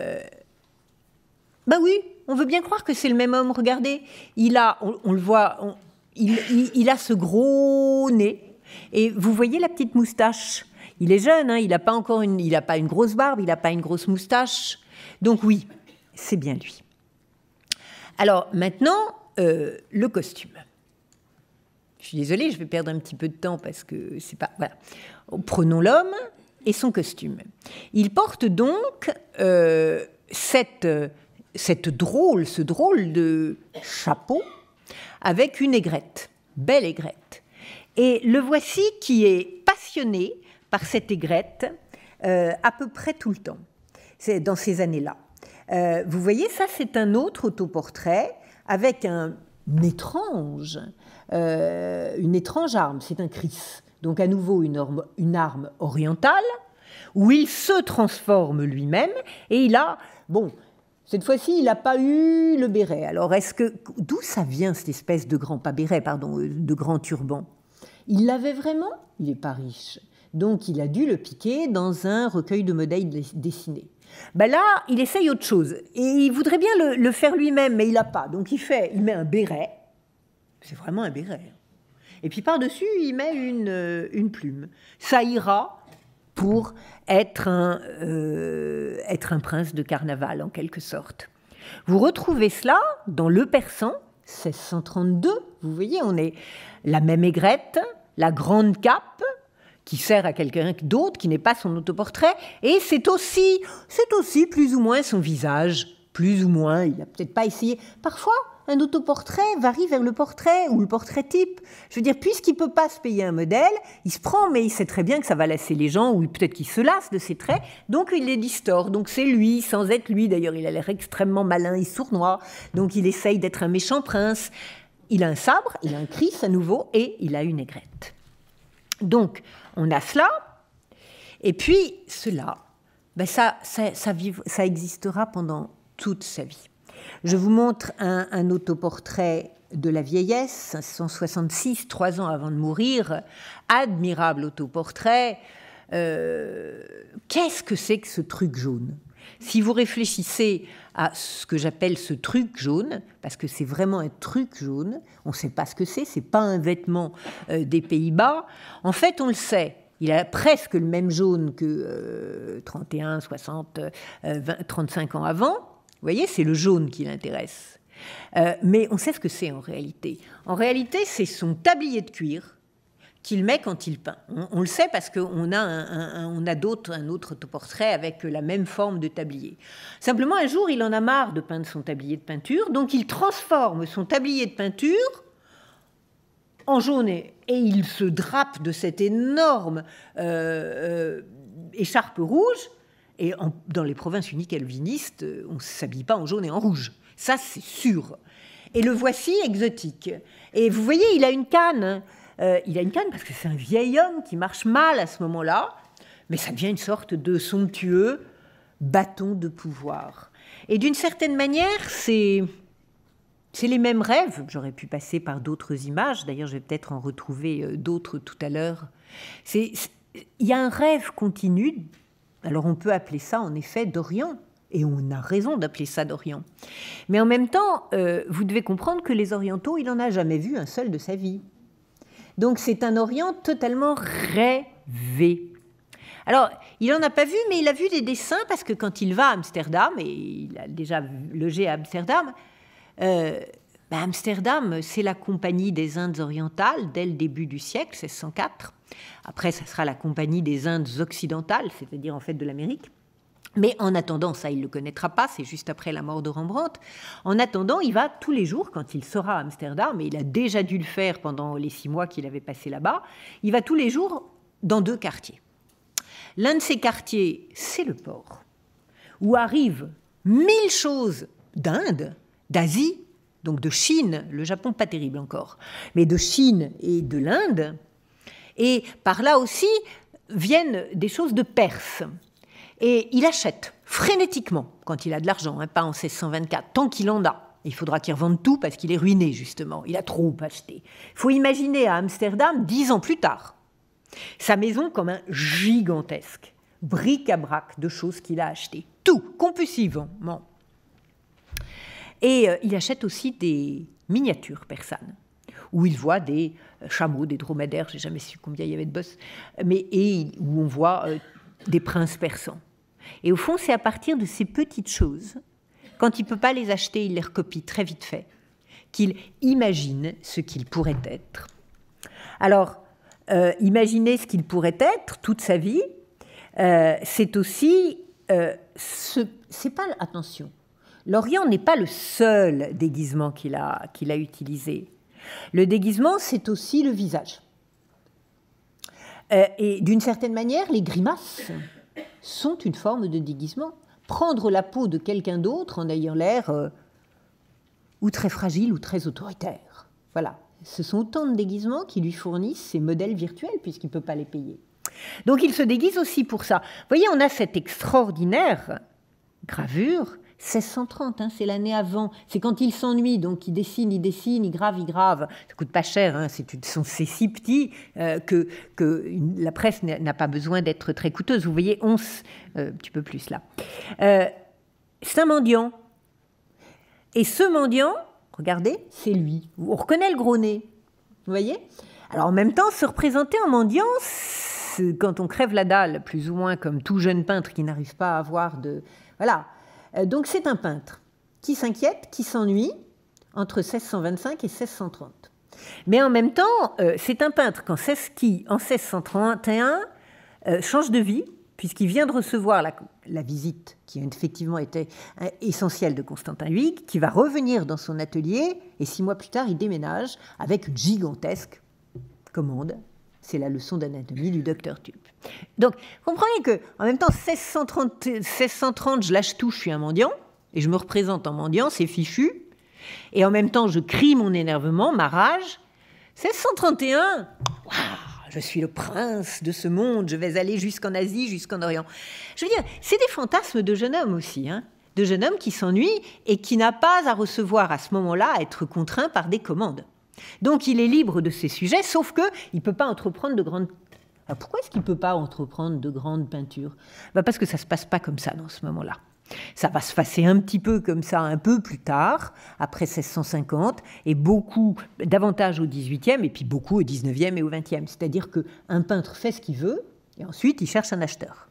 Ben oui, on veut bien croire que c'est le même homme. Regardez, il a, on, le voit, il, a ce gros nez et vous voyez la petite moustache. Il est jeune, hein, il n'a pas encore une, il a pas une grosse barbe, il n'a pas une grosse moustache. Donc oui, c'est bien lui. Alors maintenant, euh, le costume. Je suis désolée, je vais perdre un petit peu de temps parce que c'est pas. Voilà. Prenons l'homme et son costume. Il porte donc euh, cette, drôle, ce drôle de chapeau avec une aigrette, belle aigrette. Et le voici qui est passionné par cette aigrette euh, à peu près tout le temps c'est dans ces années-là. Euh, vous voyez, ça, c'est un autre autoportrait avec un étrange, euh, une étrange arme. C'est un Chris. Donc, à nouveau, une arme, orientale où il se transforme lui-même et il a, bon, cette fois-ci, il n'a pas eu le béret. Alors, est-ce que d'où ça vient cette espèce de grand pas béret, pardon, euh, de grand turban Il l'avait vraiment Il n'est pas riche, donc il a dû le piquer dans un recueil de modèles dessinés. Ben là, il essaye autre chose. Et il voudrait bien le, faire lui-même, mais il n'a pas. Donc il fait, il met un béret. C'est vraiment un béret. Hein. Et puis par-dessus, il met euh, une, plume. Ça ira pour être un, euh, être un prince de carnaval, en quelque sorte. Vous retrouvez cela dans Le Persan, 1632. Vous voyez, on est la même aigrette, la grande cape, qui sert à quelqu'un d'autre, qui n'est pas son autoportrait, et c'est aussi, c'est aussi plus ou moins son visage, plus ou moins, il n'a peut-être pas essayé. Parfois, un autoportrait varie vers le portrait ou le portrait type. Je veux dire, puisqu'il ne peut pas se payer un modèle, il se prend, mais il sait très bien que ça va lasser les gens, ou peut-être qu'il se lasse de ses traits, donc il les distord. Donc c'est lui, sans être lui. D'ailleurs, il a l'air extrêmement malin et sournois, donc il essaye d'être un méchant prince. Il a un sabre, il a un cris à nouveau, et il a une aigrette. Donc, on a cela. Et puis, cela, ben ça, ça, ça, existera pendant toute sa vie. Je vous montre un, autoportrait de la vieillesse, 166, trois ans avant de mourir, admirable autoportrait. Euh, qu'est-ce que c'est que ce truc jaune si vous réfléchissez à ce que j'appelle ce truc jaune, parce que c'est vraiment un truc jaune, on ne sait pas ce que c'est, ce n'est pas un vêtement euh, des Pays-Bas. En fait, on le sait. Il a presque le même jaune que 31, 60, 20, 35 ans avant. Vous voyez, c'est le jaune qui l'intéresse. Euh, mais on sait ce que c'est en réalité. En réalité, c'est son tablier de cuir qu'il met quand il peint. On, le sait parce qu'on a, un, on a d'autres, un autre portrait avec la même forme de tablier. Simplement, un jour, il en a marre de peindre son tablier de peinture, donc il transforme son tablier de peinture en jaune et, il se drape de cette énorme euh, euh, écharpe rouge. Et dans les provinces uniques calvinistes, euh, on ne s'habille pas en jaune et en rouge. Ça, c'est sûr. Et le voici exotique. Et vous voyez, il a une canne. Hein. Euh, il a une canne parce que c'est un vieil homme qui marche mal à ce moment-là, mais ça devient une sorte de somptueux bâton de pouvoir. Et d'une certaine manière, c'est les mêmes rêves. J'aurais pu passer par d'autres images. D'ailleurs, je vais peut-être en retrouver euh, d'autres tout à l'heure. il y a un rêve continu. Alors on peut appeler ça en effet d'Orient. Et on a raison d'appeler ça d'Orient. Mais en même temps, euh, vous devez comprendre que les Orientaux, il n'en a jamais vu un seul de sa vie. Donc c'est un Orient totalement rêvé. Alors, il n'en a pas vu, mais il a vu des dessins parce que quand il va à Amsterdam, et il a déjà logé à Amsterdam, euh, bah, Amsterdam, c'est la Compagnie des Indes orientales dès le début du siècle, 1604. Après, ça sera la Compagnie des Indes occidentales, c'est-à-dire en fait de l'Amérique. Mais en attendant, ça, il ne le connaîtra pas, c'est juste après la mort de Rembrandt. En attendant, il va tous les jours, quand il sera à Amsterdam, et il a déjà dû le faire pendant les six mois qu'il avait passé là-bas, il va tous les jours dans deux quartiers. L'un de ces quartiers, c'est le port, où arrivent mille choses d'Inde, d'Asie, donc de Chine, le Japon pas terrible encore, mais de Chine et de l'Inde. Et par là aussi viennent des choses de Perse. Et il achète frénétiquement, quand il a de l'argent, hein, pas en 1624, tant qu'il en a. Il faudra qu'il revende tout parce qu'il est ruiné, justement. Il a trop acheté. Il faut imaginer à Amsterdam, dix ans plus tard, sa maison comme un gigantesque bric-à-brac de choses qu'il a achetées. Tout, compulsivement. Et euh, il achète aussi des miniatures persanes, où il voit des euh, chameaux, des dromadaires, j'ai jamais su combien il y avait de bosses, mais et où on voit euh, des princes persans. Et au fond, c'est à partir de ces petites choses, quand il ne peut pas les acheter, il les recopie très vite fait, qu'il imagine ce qu'il pourrait être. Alors, euh, imaginer ce qu'il pourrait être toute sa vie, euh, c'est aussi euh, ce, c'est pas attention. L'Orient n'est pas le seul déguisement qu'il a qu'il a utilisé. Le déguisement, c'est aussi le visage. et d'une certaine manière, les grimaces sont une forme de déguisement. Prendre la peau de quelqu'un d'autre en ayant l'air euh, ou très fragile ou très autoritaire. Voilà. Ce sont autant de déguisements qui lui fournissent ces modèles virtuels puisqu'il ne peut pas les payer. Donc il se déguise aussi pour ça. Vous voyez, on a cette extraordinaire gravure 1630, hein, c'est l'année avant. C'est quand il s'ennuie, donc il dessine, il dessine, il grave, il grave. Ça coûte pas cher, hein, c'est si petit euh, que, la presse n'a pas besoin d'être très coûteuse. Vous voyez, 11, tu euh, un petit peu plus là. Euh, c'est un mendiant. Et ce mendiant, regardez, c'est lui. On reconnaît le gros nez. Vous voyez Alors en même temps, se représenter en mendiant, quand on crève la dalle, plus ou moins comme tout jeune peintre qui n'arrive pas à avoir de... Voilà, euh, donc c'est un peintre qui s'inquiète, qui s'ennuie entre 1625 et 1630. Mais en même temps, euh, c'est un peintre qui, en 1631, euh, change de vie, puisqu'il vient de recevoir la, visite qui a effectivement été essentielle de Constantin VIII, qui va revenir dans son atelier, et six mois plus tard, il déménage avec une gigantesque commande c'est la leçon d'anatomie du docteur Tube. Donc, comprenez que, en même temps, 1630, je lâche tout, je suis un mendiant, et je me représente en mendiant, c'est fichu. Et en même temps, je crie mon énervement, ma rage. 1631, je suis le prince de ce monde, je vais aller jusqu'en Asie, jusqu'en Orient. Je veux dire, c'est des fantasmes de jeune homme aussi, hein, de jeune homme qui s'ennuie et qui n'a pas à recevoir à ce moment-là, à être contraint par des commandes. Donc il est libre de ses sujets, sauf qu'il ne peut pas entreprendre de grandes... Ah, pourquoi est-ce qu'il ne peut pas entreprendre de grandes peintures bah, Parce que ça ne se passe pas comme ça dans ce moment-là. Ça va se passer un petit peu comme ça un peu plus tard, après 1650, et beaucoup, davantage au 18e, et puis beaucoup au 19e et au 20e. C'est-à-dire qu'un peintre fait ce qu'il veut, et ensuite il cherche un acheteur.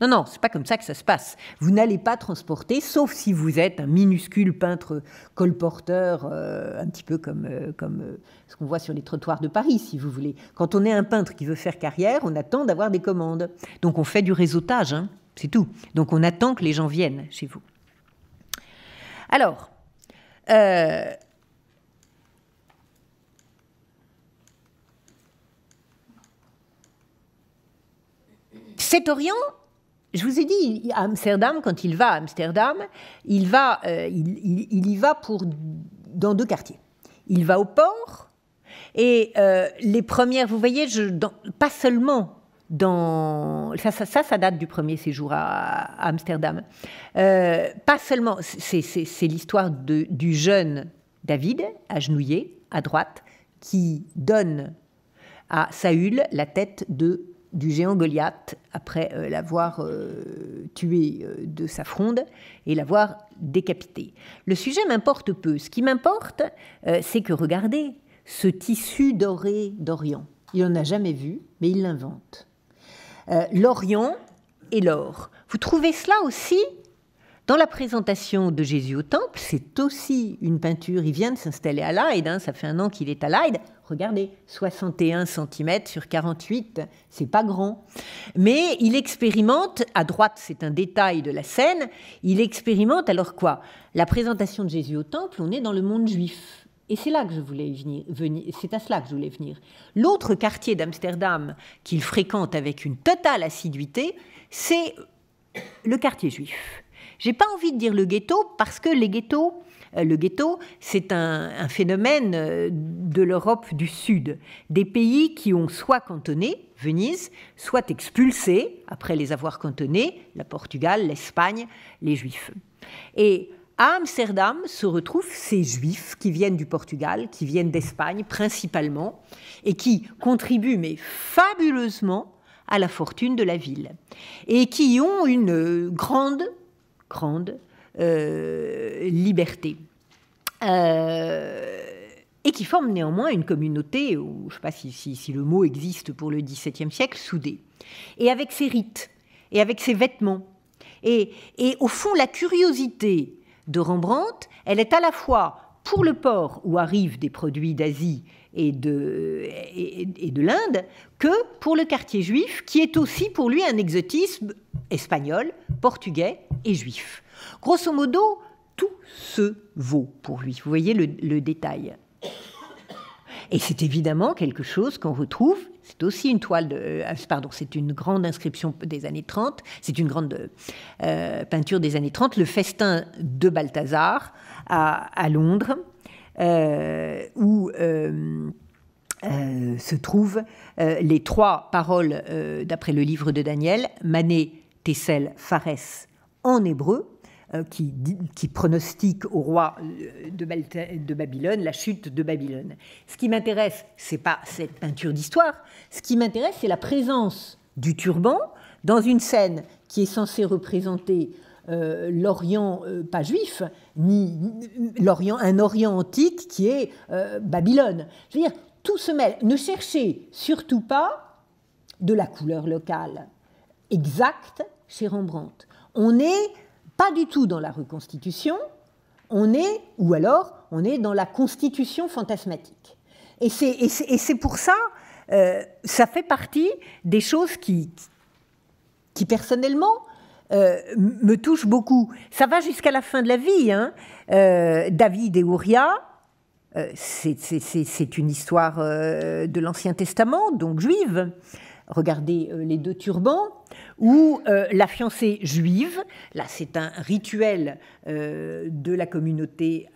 Non, non, c'est pas comme ça que ça se passe. Vous n'allez pas transporter, sauf si vous êtes un minuscule peintre euh, colporteur, euh, un petit peu comme, euh, comme ce qu'on voit sur les trottoirs de Paris, si vous voulez. Quand on est un peintre qui veut faire carrière, on attend d'avoir des commandes. Donc on fait du réseautage, hein, c'est tout. Donc on attend que les gens viennent chez vous. Alors, Cet Orient je vous ai dit, à Amsterdam, quand il va à Amsterdam, il, va, euh, il, y va pour, dans deux quartiers. Il va au port, et euh, les premières, vous voyez, je, dans, pas seulement dans... Ça, ça, ça, date du premier séjour à, Amsterdam. Euh, pas seulement, c'est l'histoire du jeune David, agenouillé, à droite, qui donne à Saül la tête de du géant Goliath après euh, l'avoir euh, tué euh, de sa fronde et l'avoir décapité. Le sujet m'importe peu. Ce qui m'importe, c'est que regardez ce tissu doré d'Orient. Il n'en a jamais vu, mais il l'invente. L'Orient et l'or. Vous trouvez cela aussi dans la présentation de Jésus au temple, c'est aussi une peinture. Il vient de s'installer à Lyde, hein. ça fait un an qu'il est à Lyde. Regardez, 61 cm sur 48, c'est pas grand. Mais il expérimente, à droite c'est un détail de la scène, il expérimente alors quoi La présentation de Jésus au temple, on est dans le monde juif. Et c'est là que je voulais venir c'est à cela que je voulais venir. L'autre quartier d'Amsterdam qu'il fréquente avec une totale assiduité, c'est le quartier juif. J'ai pas envie de dire le ghetto parce que les ghettos, euh, le ghetto, c'est un, un, phénomène euh, de l'Europe du Sud, des pays qui ont soit cantonné, Venise, soit expulsé, après les avoir cantonnés, la Portugal, l'Espagne, les Juifs. Et à Amsterdam se retrouvent ces juifs qui viennent du Portugal, qui viennent d'Espagne principalement, et qui contribuent, mais fabuleusement, à la fortune de la ville, et qui ont une euh, grande grande euh, liberté. Euh, et qui forme néanmoins une communauté, ou je ne sais pas si, le mot existe pour le XVIIe siècle, soudée. Et avec ses rites, et avec ses vêtements. Et, et au fond, la curiosité de Rembrandt, elle est à la fois pour le port où arrivent des produits d'Asie et de, l'Inde que pour le quartier juif, qui est aussi pour lui un exotisme espagnol, portugais et juif. Grosso modo, tout se vaut pour lui. Vous voyez le, détail. Et c'est évidemment quelque chose qu'on retrouve. C'est aussi une toile euh, pardon, c'est une grande inscription des années 30. C'est une grande euh, peinture des années 30, le festin de Balthazar à Londres, euh, où euh, euh, se trouvent les trois paroles d'après le livre de Daniel, Mané, Tessel, Phares, en hébreu, qui, qui, pronostique au roi de, de, Babylone la chute de Babylone. Ce qui m'intéresse, ce n'est pas cette peinture d'histoire. Ce qui m'intéresse, c'est la présence du turban dans une scène qui est censée représenter euh, l'Orient, euh, pas juif, ni l'Orient, un Orient antique qui est euh, Babylone. Je veux dire, tout se mêle. Ne cherchez surtout pas de la couleur locale exacte chez Rembrandt. On n'est pas du tout dans la reconstitution, on est, ou alors, on est dans la constitution fantasmatique. Et c'est pour ça, ça fait partie des choses qui, qui personnellement, euh, me touche beaucoup. Ça va jusqu'à la fin de la vie. Hein. Euh, David et Uriah, euh, c'est une histoire de l'Ancien Testament, donc juive. Regardez les deux turbans, ou la fiancée juive, là c'est un rituel de la communauté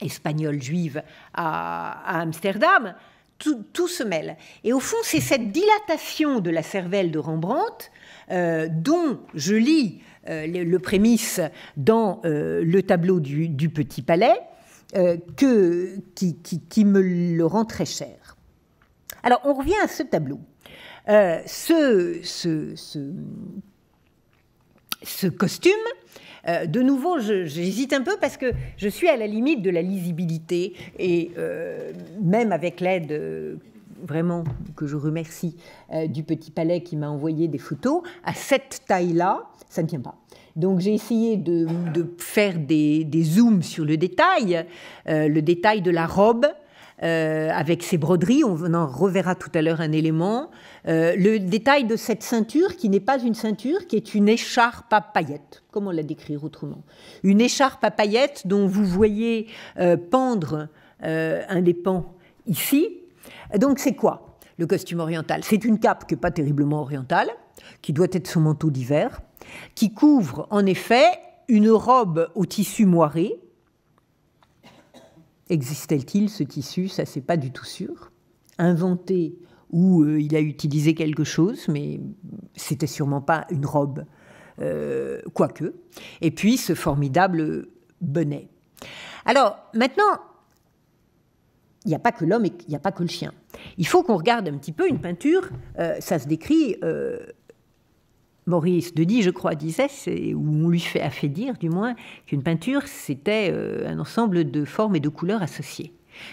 espagnole juive à, Amsterdam, tout, se mêle. Et au fond, c'est cette dilatation de la cervelle de Rembrandt euh, dont je lis euh, le, prémisse dans euh, le tableau du, Petit Palais, que, qui, me le rend très cher. Alors, on revient à ce tableau. ce, ce, ce, costume, de nouveau, j'hésite un peu parce que je suis à la limite de la lisibilité et même avec l'aide vraiment, que je remercie, euh, du Petit Palais qui m'a envoyé des photos, à cette taille-là, ça ne tient pas. Donc j'ai essayé de, faire des, zooms sur le détail, euh, le détail de la robe. Euh, avec ses broderies, on en reverra tout à l'heure un élément. le détail de cette ceinture qui n'est pas une ceinture, qui est une écharpe à paillettes. Comment la décrire autrement Une écharpe à paillettes dont vous voyez pendre un des pans ici, donc c'est quoi le costume oriental C'est une cape qui n'est pas terriblement orientale, qui doit être son manteau d'hiver, qui couvre en effet une robe au tissu moiré. Existait-il ce tissu Ça, c'est pas du tout sûr. Inventé ou euh, il a utilisé quelque chose, mais c'était sûrement pas une robe, euh, quoique. Et puis ce formidable bonnet. Alors maintenant, il n'y a pas que l'homme et il n'y a pas que le chien. Il faut qu'on regarde un petit peu une peinture, euh, ça se décrit, Maurice euh, Maurice Denis, je crois, disait, ou on lui fait, a fait dire du moins, qu'une peinture, c'était euh, un ensemble de formes et de couleurs associées.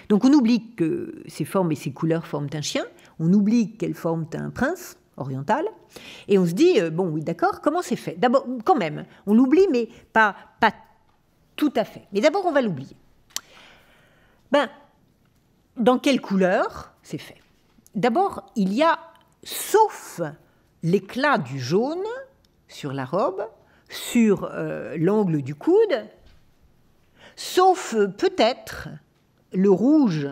Donc on oublie que ces formes et ces couleurs forment un chien, on oublie qu'elles forment un prince oriental, et on se dit, bon oui d'accord, comment c'est fait D'abord, quand même, on l'oublie, mais pas, pas tout à fait. Mais d'abord, on va l'oublier. Ben, dans quelle couleur c'est fait D'abord, il y a, sauf l'éclat du jaune sur la robe, sur euh, l'angle du coude, sauf euh, peut-être le rouge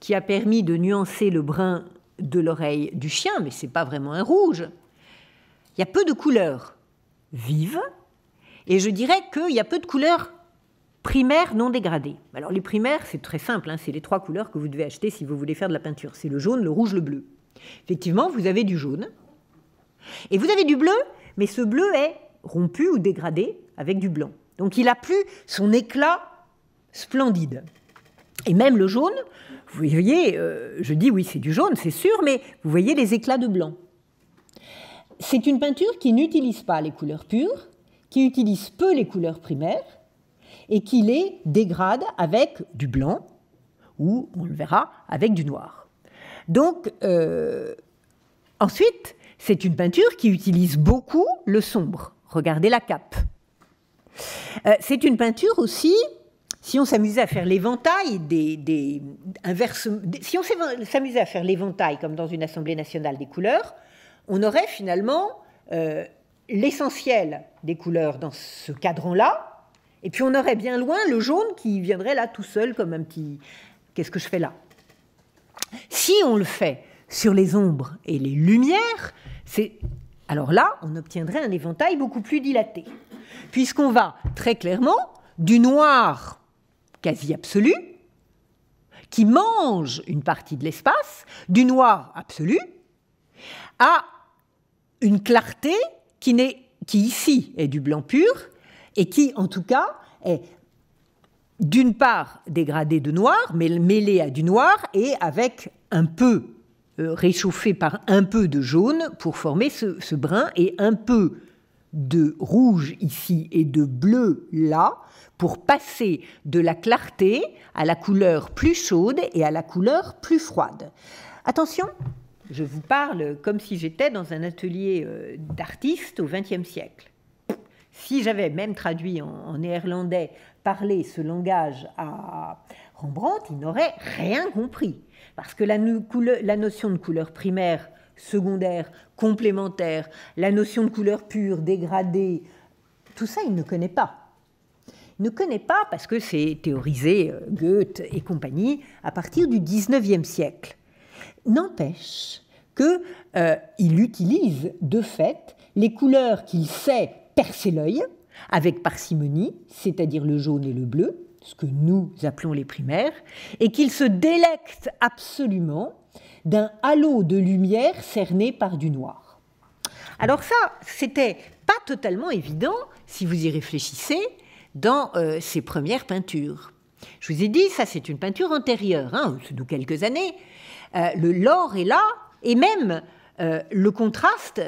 qui a permis de nuancer le brun de l'oreille du chien, mais ce n'est pas vraiment un rouge. Il y a peu de couleurs vives, et je dirais qu'il y a peu de couleurs primaires non dégradés. Alors les primaires, c'est très simple, hein, c'est les trois couleurs que vous devez acheter si vous voulez faire de la peinture. C'est le jaune, le rouge, le bleu. Effectivement, vous avez du jaune. Et vous avez du bleu, mais ce bleu est rompu ou dégradé avec du blanc. Donc il n'a plus son éclat splendide. Et même le jaune, vous voyez, euh, je dis oui, c'est du jaune, c'est sûr, mais vous voyez les éclats de blanc. C'est une peinture qui n'utilise pas les couleurs pures, qui utilise peu les couleurs primaires, et qui les dégrade avec du blanc ou, on le verra, avec du noir. Donc, euh, ensuite, c'est une peinture qui utilise beaucoup le sombre. Regardez la cape. Euh, c'est une peinture aussi, si on s'amusait à faire l'éventail des, si on s'amusait à faire l'éventail comme dans une assemblée nationale des couleurs, on aurait finalement euh, l'essentiel des couleurs dans ce cadran-là, et puis on aurait bien loin le jaune qui viendrait là tout seul comme un petit qu'est-ce que je fais là Si on le fait sur les ombres et les lumières, c'est alors là, on obtiendrait un éventail beaucoup plus dilaté, puisqu'on va très clairement du noir quasi absolu, qui mange une partie de l'espace, du noir absolu, à une clarté qui, qui ici est du blanc pur, et qui, en tout cas, est d'une part dégradé de noir, mais mêlé à du noir, et avec un peu euh, réchauffé par un peu de jaune pour former ce, ce, brun, et un peu de rouge ici et de bleu là, pour passer de la clarté à la couleur plus chaude et à la couleur plus froide. Attention, je vous parle comme si j'étais dans un atelier euh, d'artiste au XXe siècle. Si j'avais même traduit en, néerlandais, parlé ce langage à Rembrandt, il n'aurait rien compris. Parce que la, la notion de couleur primaire, secondaire, complémentaire, la notion de couleur pure, dégradée, tout ça, il ne connaît pas Il ne connaît pas, parce que c'est théorisé euh, Goethe et compagnie, à partir du 19e siècle. N'empêche qu'il euh, il utilise de fait les couleurs qu'il sait percer l'œil avec parcimonie, c'est-à-dire le jaune et le bleu, ce que nous appelons les primaires, et qu'il se délecte absolument d'un halo de lumière cerné par du noir. Alors ça, c'était pas totalement évident, si vous y réfléchissez, dans ses euh, premières peintures. Je vous ai dit, ça c'est une peinture antérieure, hein, de quelques années. Euh, le l'or est là, et même euh, le contraste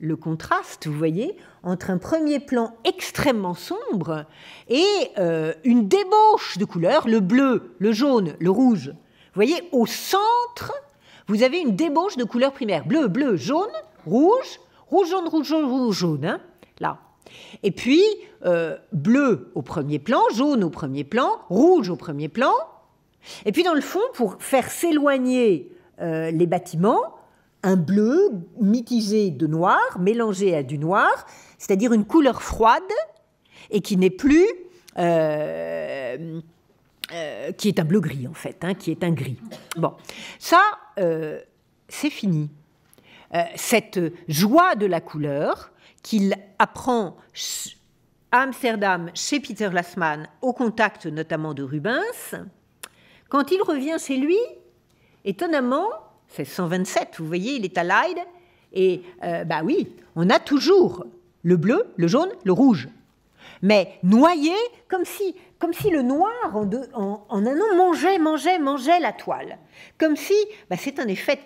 le contraste, vous voyez, entre un premier plan extrêmement sombre et euh, une débauche de couleurs, le bleu, le jaune, le rouge. Vous voyez, au centre, vous avez une débauche de couleurs primaires. Bleu, bleu, jaune, rouge, rouge, jaune, rouge, jaune, rouge, jaune, hein, là. Et puis, euh, bleu au premier plan, jaune au premier plan, rouge au premier plan. Et puis, dans le fond, pour faire s'éloigner euh, les bâtiments, un bleu mitigé de noir, mélangé à du noir, c'est-à-dire une couleur froide et qui n'est plus... Euh, euh, qui est un bleu gris en fait, hein, qui est un gris. Bon, ça, euh, c'est fini. cette joie de la couleur qu'il apprend à Amsterdam chez Peter Lassmann, au contact notamment de Rubens, quand il revient chez lui, étonnamment, 1627, vous voyez, il est à l'aide Et euh, bah oui, on a toujours le bleu, le jaune, le rouge. Mais noyé, comme si, comme si le noir, en, un an, mangeait, mangeait, mangeait la toile. Comme si, bah, c'est un effet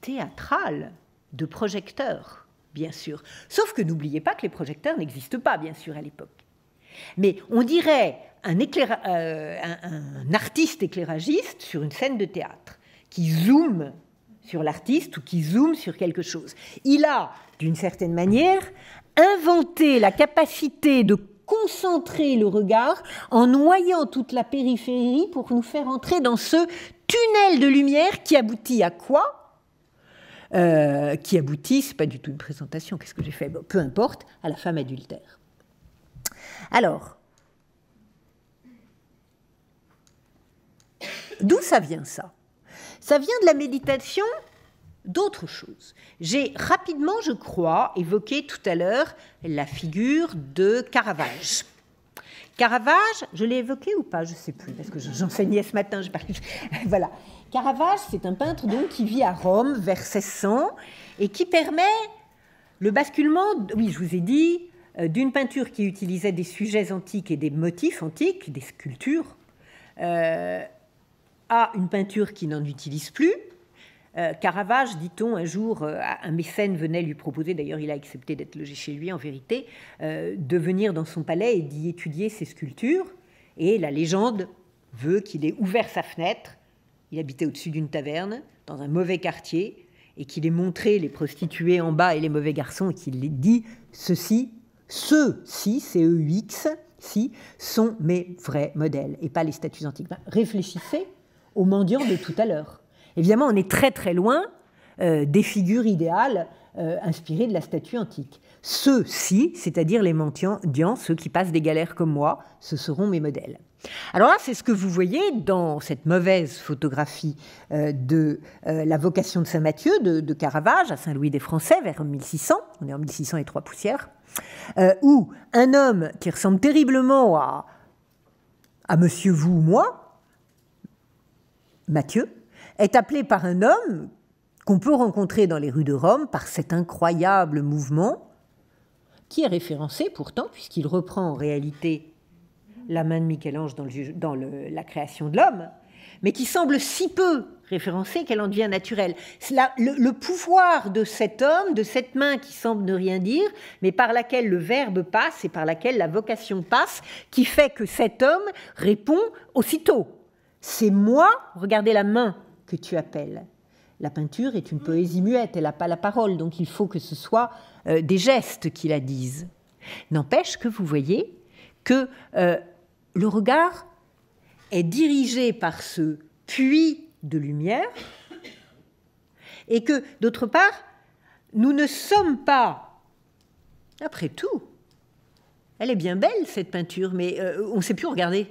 théâtral de projecteur, bien sûr. Sauf que n'oubliez pas que les projecteurs n'existent pas, bien sûr, à l'époque. Mais on dirait un euh, artiste éclairagiste sur une scène de théâtre qui zoome sur l'artiste ou qui zoome sur quelque chose. Il a, d'une certaine manière, inventé la capacité de concentrer le regard en noyant toute la périphérie pour nous faire entrer dans ce tunnel de lumière qui aboutit à quoi euh, qui aboutit, c'est pas du tout une présentation, qu'est-ce que j'ai fait Peu importe, à la femme adultère. Alors, d'où ça vient ça ça vient de la méditation d'autre chose. J'ai rapidement, je crois, évoqué tout à l'heure la figure de Caravage. Caravage, je l'ai évoqué ou pas Je ne sais plus, parce que j'enseignais ce matin. voilà. Caravage, c'est un peintre donc qui vit à Rome vers 1600 et qui permet le basculement, oui, je vous ai dit, euh, d'une peinture qui utilisait des sujets antiques et des motifs antiques, des sculptures, euh, à une peinture qui n'en utilise plus. Euh, Caravage, dit-on, un jour, euh, un mécène venait lui proposer, d'ailleurs il a accepté d'être logé chez lui en vérité, euh, de venir dans son palais et d'y étudier ses sculptures. Et la légende veut qu'il ait ouvert sa fenêtre, il habitait au-dessus d'une taverne, dans un mauvais quartier, et qu'il ait montré les prostituées en bas et les mauvais garçons, et qu'il ait dit, ceux-ci, ceux-ci, c'est EUX, si, sont mes vrais modèles, et pas les statues antiques. Ben, réfléchissez aux mendiants de tout à l'heure. Évidemment, on est très très loin euh, des figures idéales euh, inspirées de la statue antique. Ceux-ci, c'est-à-dire les mendiants, ceux qui passent des galères comme moi, ce seront mes modèles. Alors là, c'est ce que vous voyez dans cette mauvaise photographie euh, de la vocation de Saint Matthieu, de, Caravage, à Saint-Louis des Français, vers 1600, on est en 1600 et trois poussières, où un homme qui ressemble terriblement à, à monsieur vous ou moi, Matthieu, est appelé par un homme qu'on peut rencontrer dans les rues de Rome par cet incroyable mouvement, qui est référencé pourtant, puisqu'il reprend en réalité la main de Michel-Ange dans, la création de l'homme, mais qui semble si peu référencé qu'elle en devient naturelle. le, pouvoir de cet homme, de cette main qui semble ne rien dire, mais par laquelle le verbe passe et par laquelle la vocation passe, qui fait que cet homme répond aussitôt c'est moi, regardez la main, que tu appelles. La peinture est une poésie muette, elle n'a pas la parole, donc il faut que ce soit euh, des gestes qui la disent. N'empêche que vous voyez que euh, le regard est dirigé par ce puits de lumière et que, d'autre part, nous ne sommes pas, après tout, elle est bien belle cette peinture, mais euh, on ne sait plus regarder.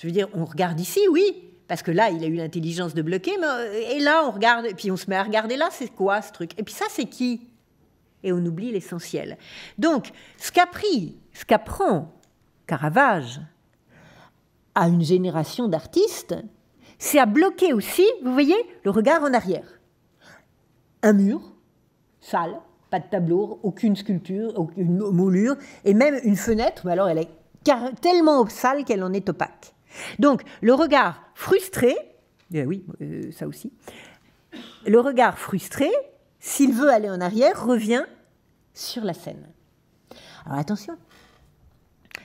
Je veux dire, on regarde ici, oui, parce que là, il a eu l'intelligence de bloquer, euh, et là, on regarde, et puis on se met à regarder là, c'est quoi ce truc Et puis ça, c'est qui Et on oublie l'essentiel. Donc, ce qu'a pris, ce qu'apprend Caravage à une génération d'artistes, c'est à bloquer aussi, vous voyez, le regard en arrière. Un mur, sale, pas de tableau, aucune sculpture, aucune moulure, et même une fenêtre, mais alors elle est tellement sale qu'elle en est opaque. Donc le regard frustré, euh, oui, euh, ça aussi, le regard frustré, s'il veut aller en arrière, revient sur la scène. Alors attention,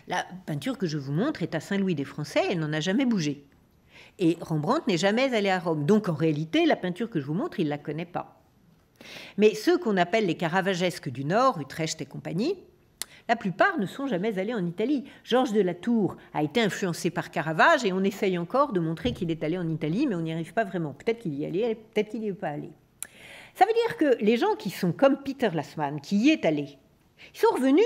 la peinture que je vous montre est à Saint-Louis des Français, elle n'en a jamais bougé. Et Rembrandt n'est jamais allé à Rome. Donc en réalité, la peinture que je vous montre, il ne la connaît pas. Mais ceux qu'on appelle les caravagesques du Nord, Utrecht et compagnie, la plupart ne sont jamais allés en Italie. Georges de la Tour a été influencé par Caravage et on essaye encore de montrer qu'il est allé en Italie, mais on n'y arrive pas vraiment. Peut-être qu'il y est allé, peut-être qu'il n'y est pas allé. Ça veut dire que les gens qui sont comme Peter Lassmann, qui y est allé, ils sont revenus,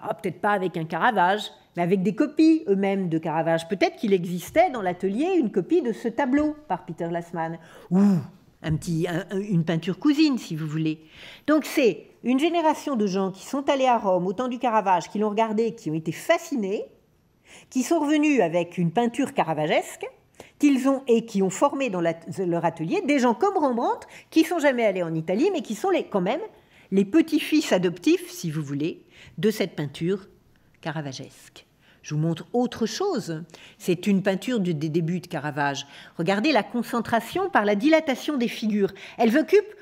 ah, peut-être pas avec un Caravage, mais avec des copies eux-mêmes de Caravage. Peut-être qu'il existait dans l'atelier une copie de ce tableau par Peter Lassmann, ou un petit, une peinture cousine, si vous voulez. Donc c'est une génération de gens qui sont allés à Rome au temps du Caravage, qui l'ont regardé, qui ont été fascinés, qui sont revenus avec une peinture caravagesque, qu'ils ont et qui ont formé dans leur atelier des gens comme Rembrandt qui sont jamais allés en Italie, mais qui sont les, quand même les petits-fils adoptifs, si vous voulez, de cette peinture caravagesque. Je vous montre autre chose. C'est une peinture des débuts de Caravage. Regardez la concentration par la dilatation des figures. Elles occupent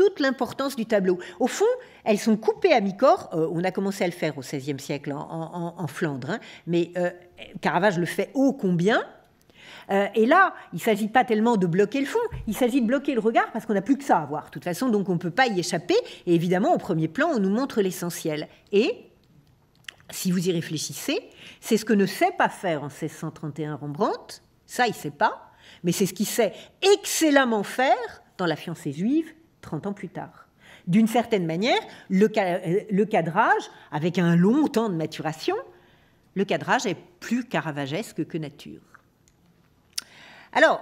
toute l'importance du tableau. Au fond, elles sont coupées à mi-corps. Euh, on a commencé à le faire au XVIe siècle en, Flandre, hein. mais euh, Caravage le fait ô combien. Euh, et là, il ne s'agit pas tellement de bloquer le fond, il s'agit de bloquer le regard parce qu'on n'a plus que ça à voir. De toute façon, donc on ne peut pas y échapper. Et évidemment, au premier plan, on nous montre l'essentiel. Et si vous y réfléchissez, c'est ce que ne sait pas faire en 1631 Rembrandt. Ça, il ne sait pas. Mais c'est ce qu'il sait excellemment faire dans La fiancée juive 30 ans plus tard. D'une certaine manière, euh, le, cadrage, avec un long temps de maturation, le cadrage est plus caravagesque que nature. Alors,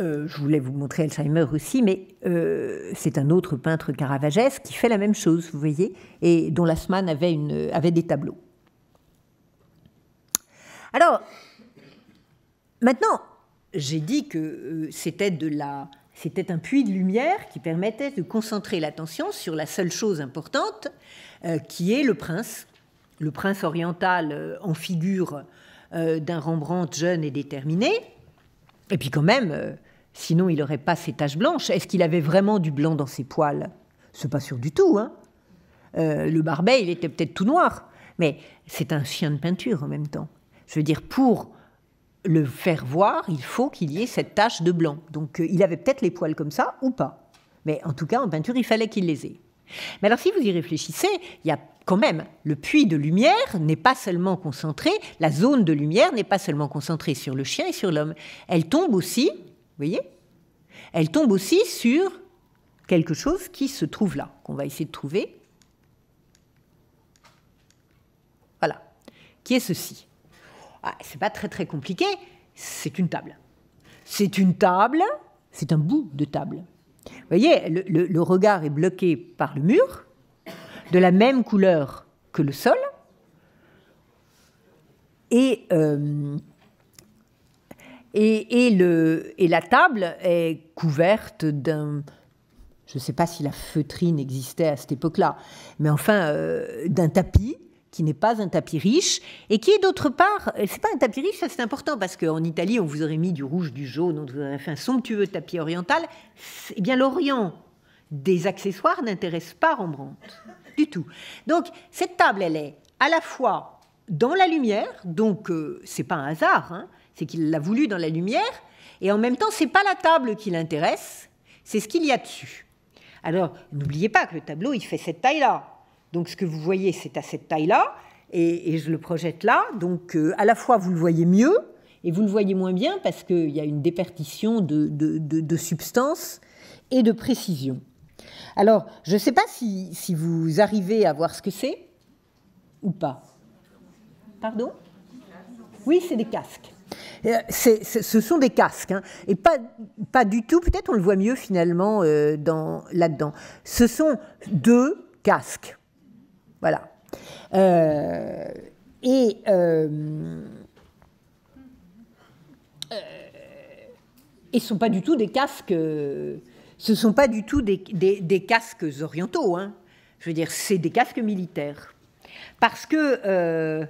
euh, je voulais vous montrer Alzheimer aussi, mais euh, c'est un autre peintre caravagesque qui fait la même chose, vous voyez, et dont Lassmann avait des tableaux. Alors, maintenant, j'ai dit que c'était de la c'était un puits de lumière qui permettait de concentrer l'attention sur la seule chose importante, euh, qui est le prince, le prince oriental euh, en figure euh, d'un Rembrandt jeune et déterminé. Et puis quand même, sinon il n'aurait pas ses taches blanches. Est-ce qu'il avait vraiment du blanc dans ses poils C'est pas sûr du tout. Hein. le barbet, il était peut-être tout noir, mais c'est un chien de peinture en même temps. Je veux dire, pour le faire voir, il faut qu'il y ait cette tache de blanc. Donc euh, il avait peut-être les poils comme ça ou pas. Mais en tout cas, en peinture, il fallait qu'il les ait. Mais alors si vous y réfléchissez, il y a quand même le puits de lumière n'est pas seulement concentré, la zone de lumière n'est pas seulement concentrée sur le chien et sur l'homme. Elle tombe aussi, vous voyez, elle tombe aussi sur quelque chose qui se trouve là, qu'on va essayer de trouver. Voilà, qui est ceci ah, c'est pas très très compliqué, c'est une table. C'est une table, c'est un bout de table. Vous voyez, le, regard est bloqué par le mur, de la même couleur que le sol, et, euh, et, la table est couverte d'un... Je ne sais pas si la feutrine existait à cette époque-là, mais enfin, euh, d'un tapis qui n'est pas un tapis riche, et qui est d'autre part, c'est pas un tapis riche, ça c'est important, parce qu'en Italie, on vous aurait mis du rouge, du jaune, on vous aurait fait un somptueux tapis oriental. Eh bien, l'Orient des accessoires n'intéresse pas Rembrandt, du tout. Donc, cette table, elle est à la fois dans la lumière, donc ce euh, c'est pas un hasard, hein, c'est qu'il l'a voulu dans la lumière, et en même temps, c'est pas la table qui l'intéresse, c'est ce qu'il y a dessus. Alors, n'oubliez pas que le tableau, il fait cette taille-là. Donc ce que vous voyez, c'est à cette taille-là, et, je le projette là. Donc euh, à la fois, vous le voyez mieux, et vous le voyez moins bien, parce qu'il y a une dépertition de, de, substance et de précision. Alors, je ne sais pas si, vous arrivez à voir ce que c'est ou pas. Pardon Oui, c'est des casques. Euh, ce sont des casques, hein. et pas, du tout, peut-être on le voit mieux finalement euh, là-dedans. Ce sont deux casques. Voilà. Euh, et euh, euh ce sont pas du tout des casques, ce sont pas du tout des, casques orientaux. Hein. Je veux dire, c'est des casques militaires. Parce que euh,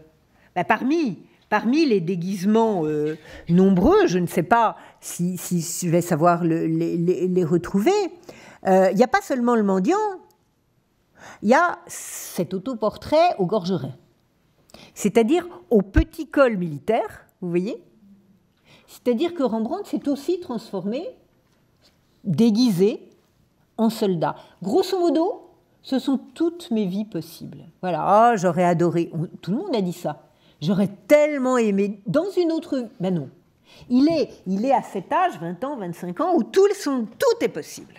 bah, parmi, parmi les déguisements nombreux, je ne sais pas si, je vais savoir les, retrouver, il n'y a pas seulement le mendiant, il y a cet autoportrait au gorgeret, c'est-à-dire au petit col militaire, vous voyez C'est-à-dire que Rembrandt s'est aussi transformé, déguisé, en soldat. Grosso modo, ce sont toutes mes vies possibles. Voilà, ah, j'aurais adoré. Tout le monde a dit ça. J'aurais tellement aimé dans une autre. Ben non. Il est, à cet âge, 20 ans, 25 ans, où tout, tout est possible.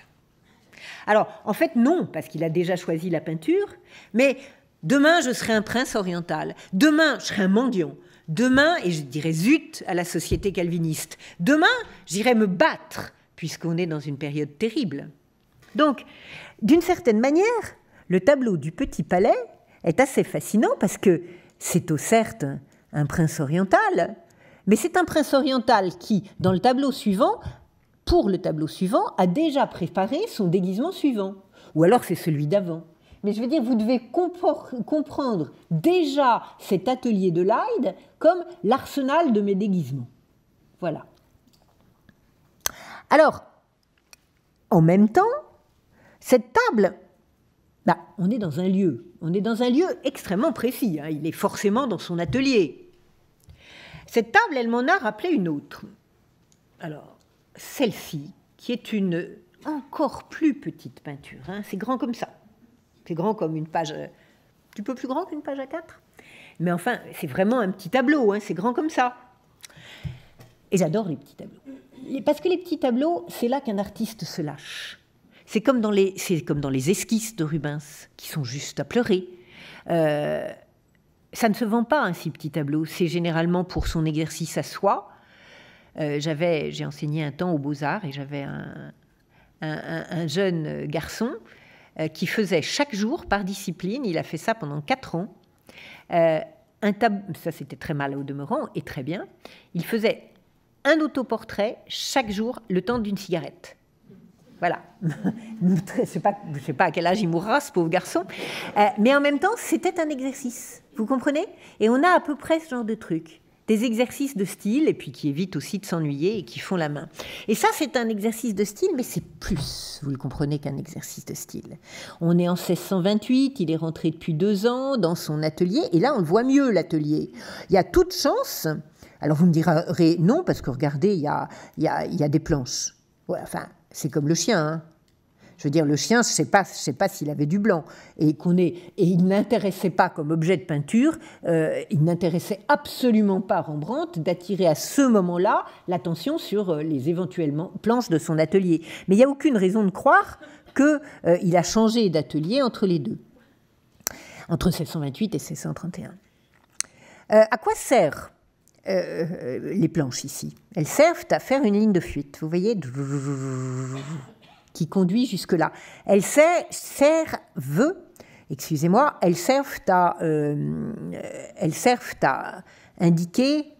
Alors, en fait, non, parce qu'il a déjà choisi la peinture, mais demain, je serai un prince oriental, demain, je serai un mendiant, demain, et je dirais zut à la société calviniste, demain, j'irai me battre, puisqu'on est dans une période terrible. Donc, d'une certaine manière, le tableau du Petit Palais est assez fascinant parce que c'est au certes un prince oriental, mais c'est un prince oriental qui, dans le tableau suivant, pour le tableau suivant, a déjà préparé son déguisement suivant. Ou alors c'est celui d'avant. Mais je veux dire, vous devez comprendre déjà cet atelier de Lyde comme l'arsenal de mes déguisements. Voilà. Alors, en même temps, cette table, bah, on est dans un lieu. On est dans un lieu extrêmement précis. Hein. il est forcément dans son atelier. Cette table, elle m'en a rappelé une autre. Alors, celle-ci, qui est une encore plus petite peinture. Hein. c'est grand comme ça. C'est grand comme une page. Euh, tu peux plus grand qu'une page à quatre. Mais enfin, c'est vraiment un petit tableau. Hein, c'est grand comme ça. Et j'adore les petits tableaux. Parce que les petits tableaux, c'est là qu'un artiste se lâche. C'est comme, dans les, comme dans les esquisses de Rubens, qui sont juste à pleurer. Euh, ça ne se vend pas, un hein, si petit tableau. C'est généralement pour son exercice à soi, euh, j'avais, j'ai enseigné un temps aux Beaux-Arts et j'avais un, jeune garçon euh, qui faisait chaque jour par discipline, il a fait ça pendant quatre ans, euh, un ça c'était très mal au demeurant et très bien, il faisait un autoportrait chaque jour le temps d'une cigarette. Voilà. je ne sais, pas à quel âge il mourra, ce pauvre garçon. mais en même temps, c'était un exercice. Vous comprenez Et on a à peu près ce genre de truc des exercices de style et puis qui évitent aussi de s'ennuyer et qui font la main. Et ça, c'est un exercice de style, mais c'est plus, vous le comprenez, qu'un exercice de style. On est en 1628, il est rentré depuis deux ans dans son atelier, et là, on le voit mieux, l'atelier. Il y a toute chance. Alors vous me direz non, parce que regardez, il y a, il y a, des planches. enfin, c'est comme le chien, hein. Je veux dire, le chien, je ne sais pas, s'il avait du blanc. Et, qu'on et il n'intéressait pas comme objet de peinture, euh, il n'intéressait absolument pas Rembrandt d'attirer à ce moment-là l'attention sur euh, les éventuelles planches de son atelier. Mais il n'y a aucune raison de croire qu'il euh, a changé d'atelier entre les deux, entre 1628 et 1631. à quoi servent les planches ici. Elles servent à faire une ligne de fuite. Vous voyez qui conduit jusque-là. Elles servent, excusez-moi, elles servent à, euh, à indiquer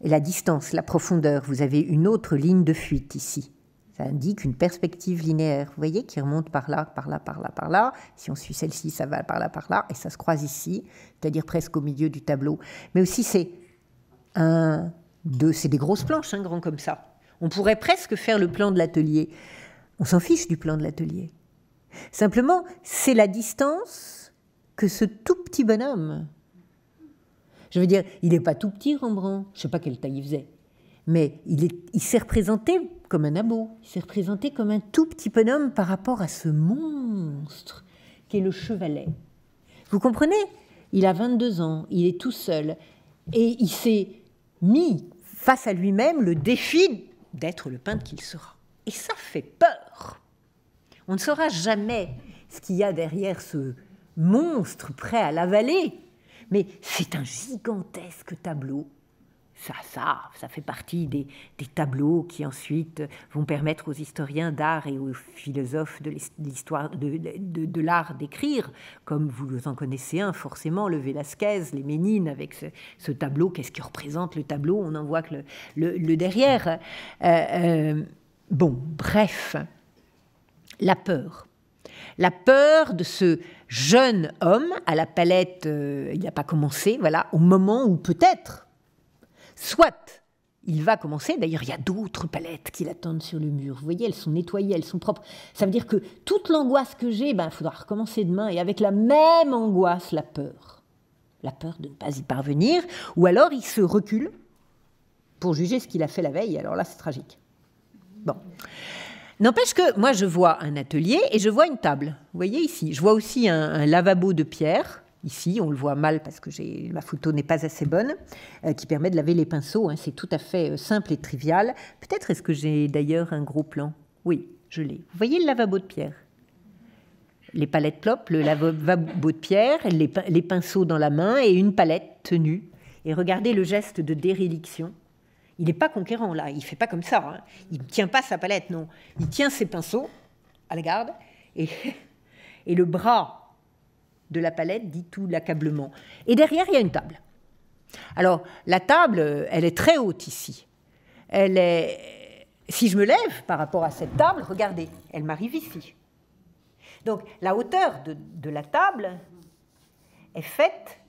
la distance, la profondeur. Vous avez une autre ligne de fuite ici. Ça indique une perspective linéaire, vous voyez, qui remonte par là, par là, par là, par là. Si on suit celle-ci, ça va par là, par là, et ça se croise ici, c'est-à-dire presque au milieu du tableau. Mais aussi, c'est un, deux, c'est des grosses planches, hein, grand comme ça. On pourrait presque faire le plan de l'atelier. On s'en fiche du plan de l'atelier. Simplement, c'est la distance que ce tout petit bonhomme. Je veux dire, il n'est pas tout petit Rembrandt, je ne sais pas quelle taille il faisait, mais il s'est représenté comme un abo, il s'est représenté comme un tout petit bonhomme par rapport à ce monstre qui est le chevalet. Vous comprenez Il a 22 ans, il est tout seul, et il s'est mis face à lui-même le défi d'être le peintre qu'il sera. Et ça fait peur. On ne saura jamais ce qu'il y a derrière ce monstre prêt à l'avaler. Mais c'est un gigantesque tableau. Ça, ça, ça fait partie des, tableaux qui ensuite vont permettre aux historiens d'art et aux philosophes de l'histoire de, l'art d'écrire, comme vous en connaissez un forcément, le Velasquez, les Ménines, avec ce, tableau, qu'est-ce qui représente le tableau On n'en voit que le, le, derrière. Euh, euh, Bon, bref, la peur. La peur de ce jeune homme à la palette, euh, il n'a pas commencé, voilà, au moment où peut-être, soit il va commencer, d'ailleurs il y a d'autres palettes qui l'attendent sur le mur, vous voyez, elles sont nettoyées, elles sont propres. Ça veut dire que toute l'angoisse que j'ai, il ben, faudra recommencer demain, et avec la même angoisse, la peur. La peur de ne pas y parvenir, ou alors il se recule pour juger ce qu'il a fait la veille, alors là c'est tragique. Bon. N'empêche que moi, je vois un atelier et je vois une table. Vous voyez ici, je vois aussi un, lavabo de pierre. Ici, on le voit mal parce que ma photo n'est pas assez bonne, euh, qui permet de laver les pinceaux. Hein. C'est tout à fait euh, simple et trivial. Peut-être est-ce que j'ai d'ailleurs un gros plan Oui, je l'ai. Vous voyez le lavabo de pierre les palettes plop, le lavabo de pierre, les, pinceaux dans la main et une palette tenue. Et regardez le geste de déréliction. Il n'est pas conquérant, là. Il fait pas comme ça. Hein. Il ne tient pas sa palette, non. Il tient ses pinceaux à la garde et, et le bras de la palette dit tout l'accablement. Et derrière, il y a une table. Alors, la table, elle est très haute ici. Elle est... Si je me lève par rapport à cette table, regardez, elle m'arrive ici. Donc, la hauteur de, de la table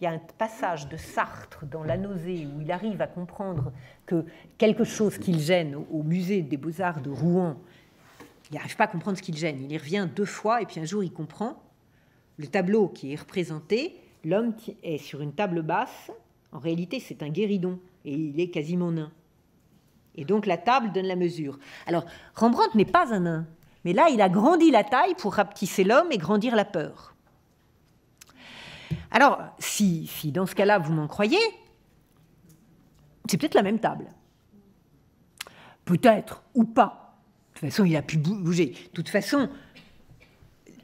il y a un passage de Sartre dans La nausée où il arrive à comprendre que quelque chose qu'il gêne au musée des beaux-arts de Rouen, il n'arrive pas à comprendre ce qu'il gêne. Il y revient deux fois et puis un jour il comprend. Le tableau qui est représenté, l'homme est sur une table basse. En réalité, c'est un guéridon et il est quasiment nain. Et donc la table donne la mesure. Alors Rembrandt n'est pas un nain, mais là il a grandi la taille pour rapetisser l'homme et grandir la peur. Alors, si, si dans ce cas-là, vous m'en croyez, c'est peut-être la même table. Peut-être ou pas. De toute façon, il a pu bouger. De toute façon,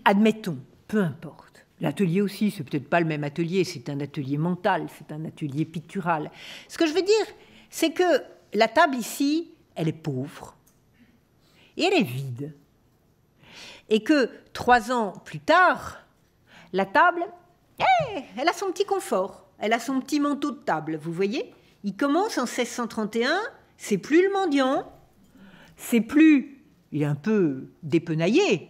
admettons, peu importe. L'atelier aussi, c'est peut-être pas le même atelier, c'est un atelier mental, c'est un atelier pictural. Ce que je veux dire, c'est que la table ici, elle est pauvre et elle est vide. Et que trois ans plus tard, la table, eh, elle a son petit confort, elle a son petit manteau de table, vous voyez Il commence en 1631, c'est plus le mendiant, c'est plus... Il est un peu dépenaillé.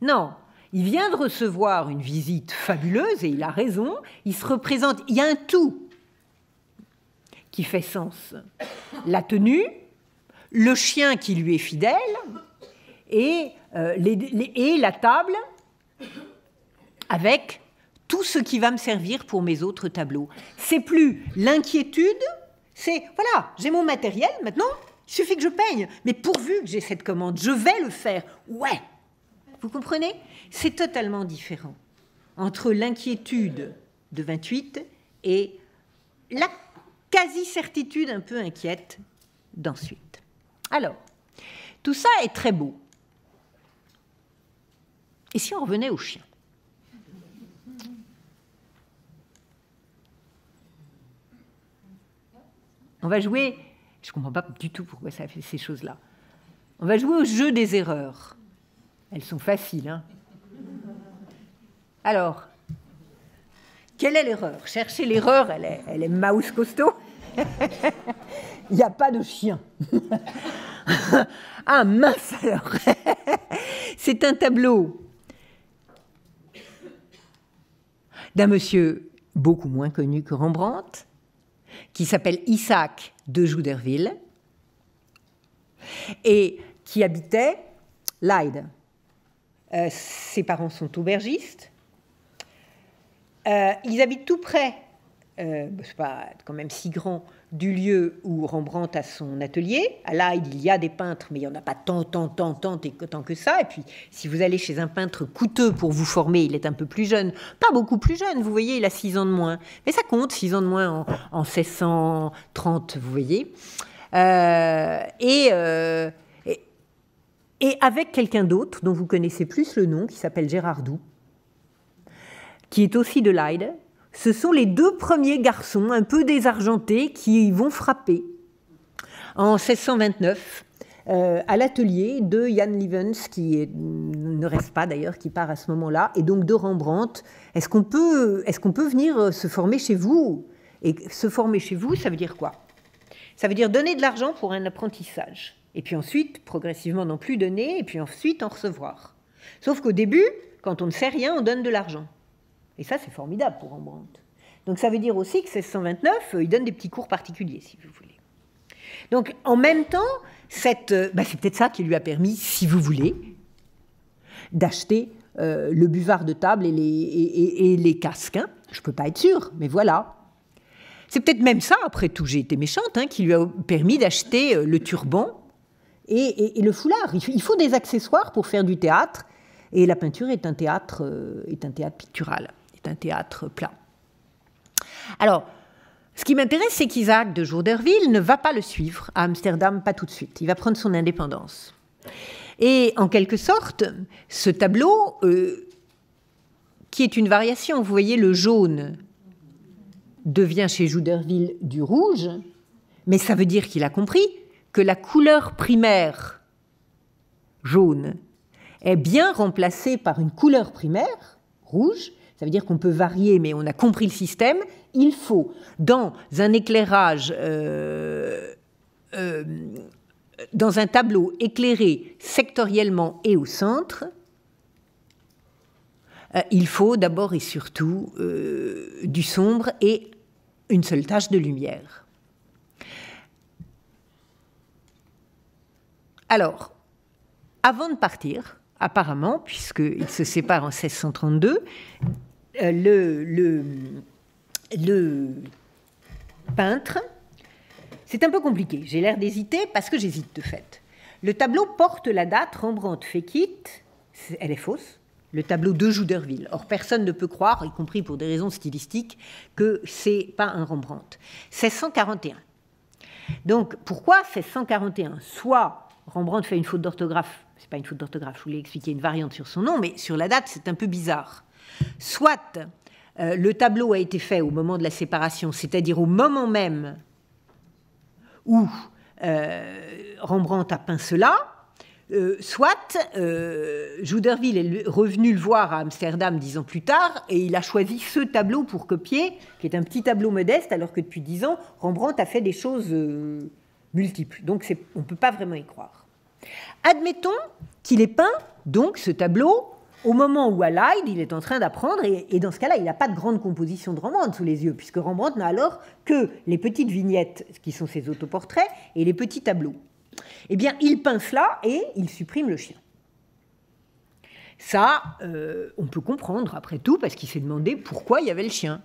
Non, il vient de recevoir une visite fabuleuse, et il a raison, il se représente, il y a un tout qui fait sens. La tenue, le chien qui lui est fidèle, et euh, la table avec tout ce qui va me servir pour mes autres tableaux. C'est plus l'inquiétude, c'est voilà, j'ai mon matériel maintenant, il suffit que je peigne, mais pourvu que j'ai cette commande, je vais le faire. Ouais. Vous comprenez C'est totalement différent entre l'inquiétude de 28 et la quasi-certitude un peu inquiète d'ensuite. Alors, tout ça est très beau. Et si on revenait au chien On va jouer, je ne comprends pas du tout pourquoi ça fait ces choses-là. On va jouer au jeu des erreurs. Elles sont faciles. Hein Alors, quelle est l'erreur Cherchez l'erreur, elle est, elle est mouse costaud. Il n'y a pas de chien. ah mince C'est un tableau d'un monsieur beaucoup moins connu que Rembrandt, qui s'appelle Isaac de Jouderville et qui habitait Leyde. Euh, ses parents sont aubergistes. Euh, ils habitent tout près, c'est euh, pas quand même si grand, du lieu où Rembrandt a son atelier. à Leyde, il y a des peintres, mais il n'y en a pas tant, tant, tant, tant, tant que ça. Et puis, si vous allez chez un peintre coûteux pour vous former, il est un peu plus jeune. Pas beaucoup plus jeune, vous voyez, il a six ans de moins. Mais ça compte, six ans de moins en, 1630, vous voyez. Euh, et, euh, et, et, avec quelqu'un d'autre dont vous connaissez plus le nom, qui s'appelle Gérard Doux, qui est aussi de Leyde, ce sont les deux premiers garçons un peu désargentés qui vont frapper en 1629 euh, à l'atelier de Jan Lievens, qui ne reste pas d'ailleurs, qui part à ce moment-là, et donc de Rembrandt. Est-ce qu'on peut, est qu'on peut venir euh, se former chez vous Et se former chez vous, ça veut dire quoi Ça veut dire donner de l'argent pour un apprentissage, et puis ensuite, progressivement non plus donner, et puis ensuite en recevoir. Sauf qu'au début, quand on ne sait rien, on donne de l'argent. Et ça, c'est formidable pour Rembrandt. Donc ça veut dire aussi que 1629, il donne des petits cours particuliers, si vous voulez. Donc en même temps, cette, euh, bah, c'est peut-être ça qui lui a permis, si vous voulez, d'acheter euh, le buvard de table et les, casques. Hein. Je ne peux pas être sûre, mais voilà. C'est peut-être même ça, après tout, j'ai été méchante, hein, qui lui a permis d'acheter euh, le turban et, et, le foulard. Il faut des accessoires pour faire du théâtre, et la peinture est un théâtre, est un théâtre pictural théâtre plat. Alors, ce qui m'intéresse, c'est qu'Isaac de Jourderville ne va pas le suivre à Amsterdam, pas tout de suite. Il va prendre son indépendance. Et en quelque sorte, ce tableau, euh, qui est une variation, vous voyez, le jaune devient chez Jouderville du rouge, mais ça veut dire qu'il a compris que la couleur primaire jaune est bien remplacée par une couleur primaire rouge ça veut dire qu'on peut varier, mais on a compris le système. Il faut, dans un éclairage, euh, euh, dans un tableau éclairé sectoriellement et au centre, euh, il faut d'abord et surtout du sombre et une seule tache de lumière. Alors, avant de partir, apparemment, puisqu'ils se séparent en 1632, euh, le, peintre. C'est un peu compliqué, j'ai l'air d'hésiter parce que j'hésite de fait. Le tableau porte la date Rembrandt fait quitte, elle est fausse, le tableau de Jouderville. Or, personne ne peut croire, y compris pour des raisons stylistiques, que c'est pas un Rembrandt. 1641. Donc, pourquoi 1641 Soit Rembrandt fait une faute d'orthographe, c'est pas une faute d'orthographe, je voulais expliquer une variante sur son nom, mais sur la date, c'est un peu bizarre. Soit euh, le tableau a été fait au moment de la séparation, c'est-à-dire au moment même où euh, Rembrandt a peint cela, euh, soit Jouderville est revenu le voir à Amsterdam dix ans plus tard et il a choisi ce tableau pour copier, qui est un petit tableau modeste, alors que depuis dix ans, Rembrandt a fait des choses multiples. Donc on ne peut pas vraiment y croire. Admettons qu'il ait peint donc ce tableau au moment où Allied, il est en train d'apprendre, et, dans ce cas-là, il n'a pas de grande composition de Rembrandt sous les yeux, puisque Rembrandt n'a alors que les petites vignettes, qui sont ses autoportraits, et les petits tableaux. Eh bien, il peint cela et il supprime le chien. Ça, euh, on peut comprendre après tout, parce qu'il s'est demandé pourquoi il y avait le chien.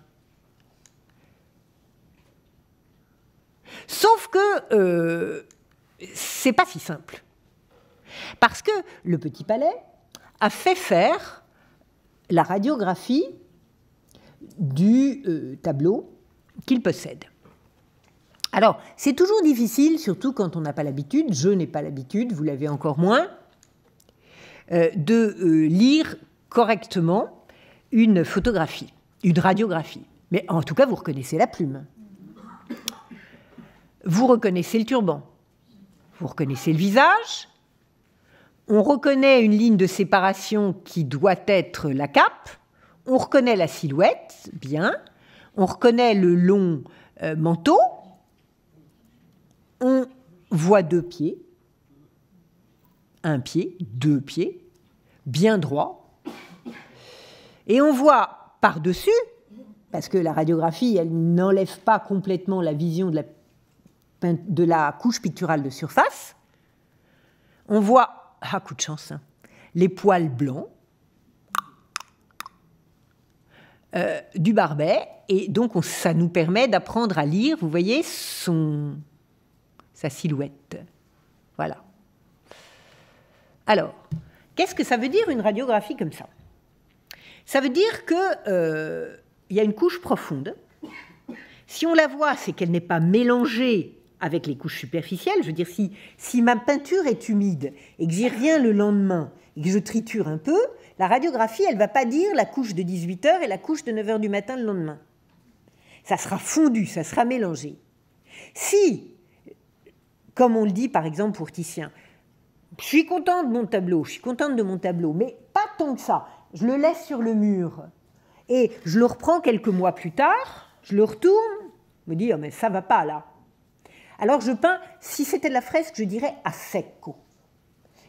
Sauf que ce euh, c'est pas si simple. Parce que le petit palais, a fait faire la radiographie du euh, tableau qu'il possède. Alors, c'est toujours difficile, surtout quand on n'a pas l'habitude, je n'ai pas l'habitude, vous l'avez encore moins, euh, de euh, lire correctement une photographie, une radiographie. Mais en tout cas, vous reconnaissez la plume. Vous reconnaissez le turban. Vous reconnaissez le visage on reconnaît une ligne de séparation qui doit être la cape, on reconnaît la silhouette, bien, on reconnaît le long euh, manteau, on voit deux pieds, un pied, deux pieds, bien droit, et on voit par-dessus, parce que la radiographie, elle n'enlève pas complètement la vision de la, de la couche picturale de surface, on voit ah, coup de chance. Les poils blancs, euh, du barbet, et donc ça nous permet d'apprendre à lire, vous voyez, son, sa silhouette. Voilà. Alors, qu'est-ce que ça veut dire une radiographie comme ça Ça veut dire qu'il euh, y a une couche profonde. Si on la voit, c'est qu'elle n'est pas mélangée avec les couches superficielles. Je veux dire, si, si ma peinture est humide et que j'y reviens le lendemain et que je triture un peu, la radiographie, elle va pas dire la couche de 18h et la couche de 9h du matin le lendemain. Ça sera fondu, ça sera mélangé. Si, comme on le dit par exemple pour Titien, je suis contente de mon tableau, je suis contente de mon tableau, mais pas tant que ça. Je le laisse sur le mur et je le reprends quelques mois plus tard, je le retourne, je me dis, oh, mais ça va pas là. Alors je peins, si c'était de la fresque, je dirais à secco.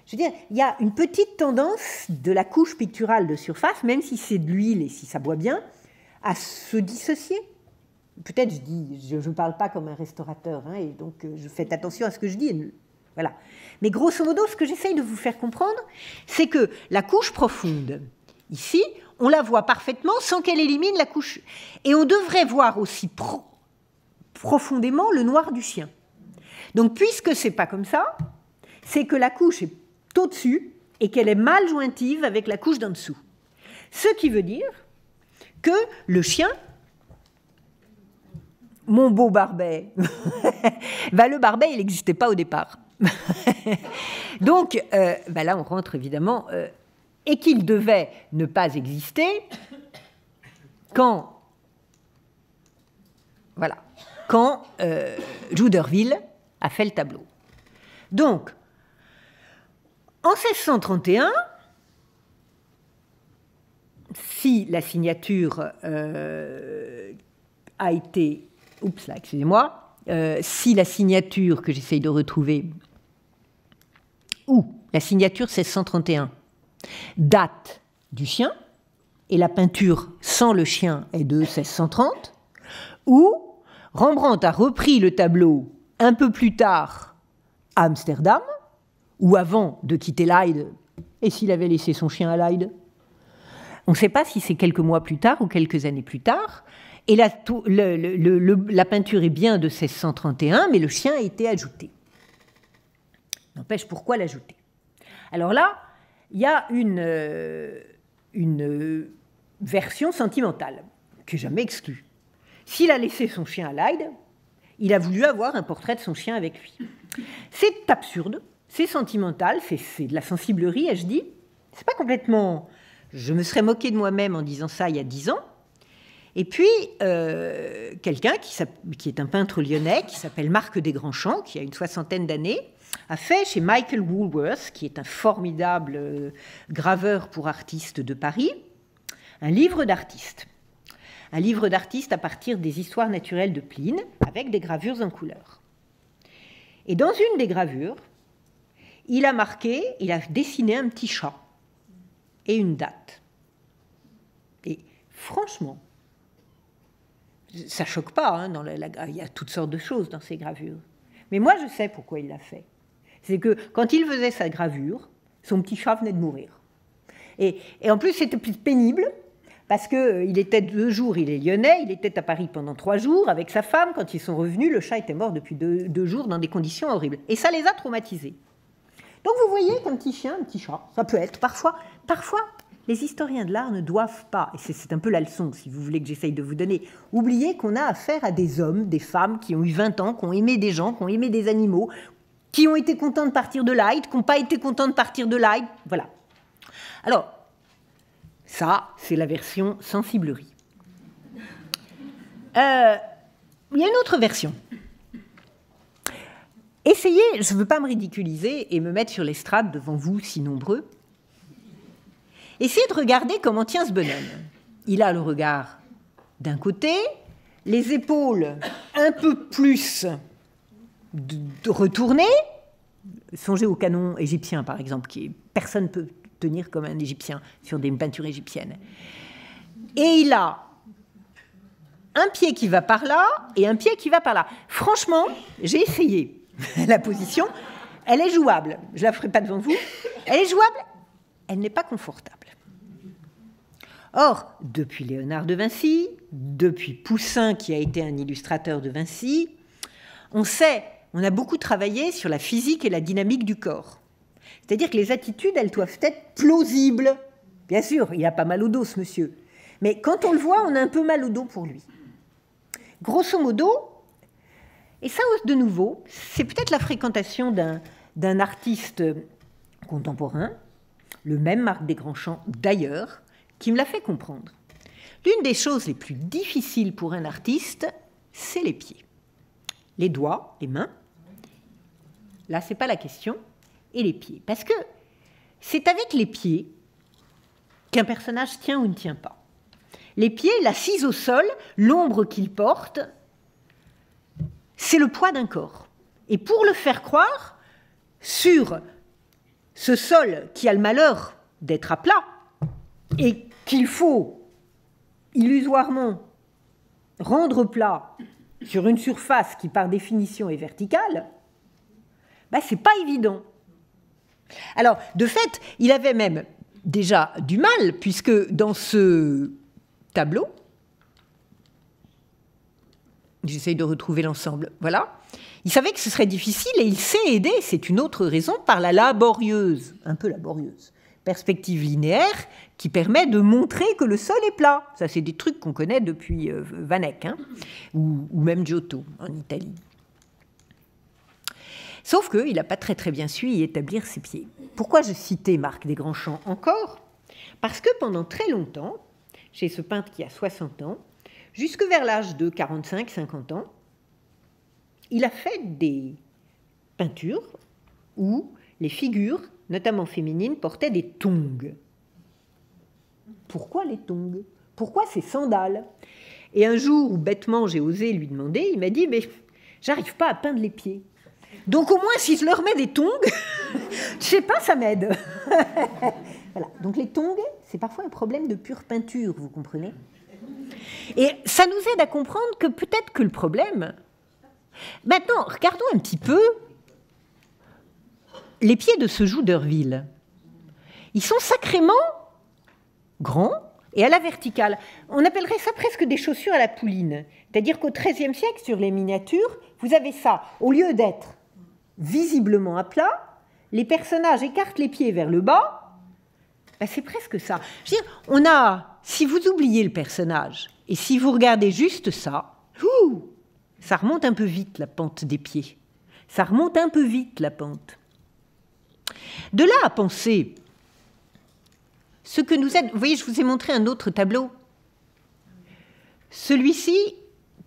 Je veux dire, il y a une petite tendance de la couche picturale de surface, même si c'est de l'huile et si ça boit bien, à se dissocier. Peut-être je dis, je ne parle pas comme un restaurateur, hein, et donc euh, je fais attention à ce que je dis. Voilà. Mais grosso modo, ce que j'essaye de vous faire comprendre, c'est que la couche profonde, ici, on la voit parfaitement sans qu'elle élimine la couche. Et on devrait voir aussi profondément le noir du chien. Donc puisque c'est pas comme ça, c'est que la couche est au-dessus et qu'elle est mal jointive avec la couche d'en dessous. Ce qui veut dire que le chien, mon beau barbet, bah, le barbet, il n'existait pas au départ. Donc euh, bah, là, on rentre évidemment, euh, et qu'il devait ne pas exister quand, voilà, quand euh, Jouderville a fait le tableau. Donc, en 1631, si la signature euh, a été. Oups, là, excusez-moi. Euh, si la signature que j'essaye de retrouver, ou la signature 1631, date du chien, et la peinture sans le chien est de 1630, ou Rembrandt a repris le tableau un peu plus tard à Amsterdam, ou avant de quitter Lyde, Et s'il avait laissé son chien à Lyde? On ne sait pas si c'est quelques mois plus tard ou quelques années plus tard. Et la, la peinture est bien de 1631, mais le chien a été ajouté. N'empêche, pourquoi l'ajouter Alors là, il y a une, euh, euh, version sentimentale, que jamais exclue. S'il a laissé son chien à Lyde... Il a voulu avoir un portrait de son chien avec lui. C'est absurde, c'est sentimental, c'est de la sensiblerie, ai-je dit. C'est pas complètement. Je me serais moqué de moi-même en disant ça il y a dix ans. Et puis, euh, quelqu'un qui, qui, est un peintre lyonnais, qui s'appelle Marc Desgrandchamps, qui a une soixantaine d'années, a fait chez Michael Woolworth, qui est un formidable euh, graveur pour artistes de Paris, un livre d'artistes un livre d'artiste à partir des histoires naturelles de Pline, avec des gravures en couleur. Et dans une des gravures, il a marqué, il a dessiné un petit chat et une date. Et franchement, ça choque pas, hein, dans la, il y a toutes sortes de choses dans ces gravures. Mais moi, je sais pourquoi il l'a fait. C'est que quand il faisait sa gravure, son petit chat venait de mourir. Et, et en plus, c'était pénible parce qu'il euh, était deux jours, il est lyonnais, il était à Paris pendant trois jours avec sa femme. Quand ils sont revenus, le chat était mort depuis deux, jours dans des conditions horribles. Et ça les a traumatisés. Donc vous voyez qu'un petit chien, un petit chat, ça peut être parfois, parfois les historiens de l'art ne doivent pas, et c'est un peu la leçon si vous voulez que j'essaye de vous donner, oublier qu'on a affaire à des hommes, des femmes qui ont eu 20 ans, qui ont aimé des gens, qui ont aimé des animaux, qui ont été contents de partir de Light, qui n'ont pas été contents de partir de Light. Voilà. Alors, ça, c'est la version sensiblerie. Euh, il y a une autre version. Essayez, je ne veux pas me ridiculiser et me mettre sur l'estrade devant vous si nombreux. Essayez de regarder comment tient ce bonhomme. Il a le regard d'un côté, les épaules un peu plus retournées. Songez au canon égyptien, par exemple, qui personne ne peut tenir comme un Égyptien sur des peintures égyptiennes. Et il a un pied qui va par là et un pied qui va par là. Franchement, j'ai essayé la position. Elle est jouable. Je la ferai pas devant vous. Elle est jouable. Elle n'est pas confortable. Or, depuis Léonard de Vinci, depuis Poussin qui a été un illustrateur de Vinci, on sait, on a beaucoup travaillé sur la physique et la dynamique du corps. C'est-à-dire que les attitudes, elles doivent être plausibles. Bien sûr, il a pas mal au dos, ce monsieur. Mais quand on le voit, on a un peu mal au dos pour lui. Grosso modo, et ça, de nouveau, c'est peut-être la fréquentation d'un artiste contemporain, le même Marc Desgrandchamps d'ailleurs, qui me l'a fait comprendre. L'une des choses les plus difficiles pour un artiste, c'est les pieds. Les doigts, les mains. Là, c'est pas la question et les pieds. Parce que c'est avec les pieds qu'un personnage tient ou ne tient pas. Les pieds, l'assise au sol, l'ombre qu'il porte, c'est le poids d'un corps. Et pour le faire croire, sur ce sol qui a le malheur d'être à plat, et qu'il faut illusoirement rendre plat sur une surface qui par définition est verticale, ben, c'est pas évident. Alors, de fait, il avait même déjà du mal, puisque dans ce tableau, j'essaye de retrouver l'ensemble, voilà, il savait que ce serait difficile et il s'est aidé, c'est une autre raison, par la laborieuse, un peu laborieuse, perspective linéaire qui permet de montrer que le sol est plat. Ça, c'est des trucs qu'on connaît depuis euh, Vanek, hein, ou même Giotto en Italie. Sauf qu'il n'a pas très très bien su y établir ses pieds. Pourquoi je citais Marc Desgrandchamps encore Parce que pendant très longtemps, chez ce peintre qui a 60 ans, jusque vers l'âge de 45-50 ans, il a fait des peintures où les figures, notamment féminines, portaient des tongs. Pourquoi les tongs Pourquoi ces sandales Et un jour, où bêtement j'ai osé lui demander, il m'a dit Mais j'arrive pas à peindre les pieds. Donc au moins, si je leur mets des tongs, je sais pas, ça m'aide. voilà. Donc les tongs, c'est parfois un problème de pure peinture, vous comprenez Et ça nous aide à comprendre que peut-être que le problème. Maintenant, regardons un petit peu les pieds de ce d'Urville. Ils sont sacrément grands et à la verticale. On appellerait ça presque des chaussures à la pouline. C'est-à-dire qu'au XIIIe siècle, sur les miniatures, vous avez ça. Au lieu d'être visiblement à plat, les personnages écartent les pieds vers le bas, ben, c'est presque ça. on a, si vous oubliez le personnage, et si vous regardez juste ça, ça remonte un peu vite la pente des pieds. Ça remonte un peu vite la pente. De là à penser ce que nous êtes... Vous voyez, je vous ai montré un autre tableau. Celui-ci,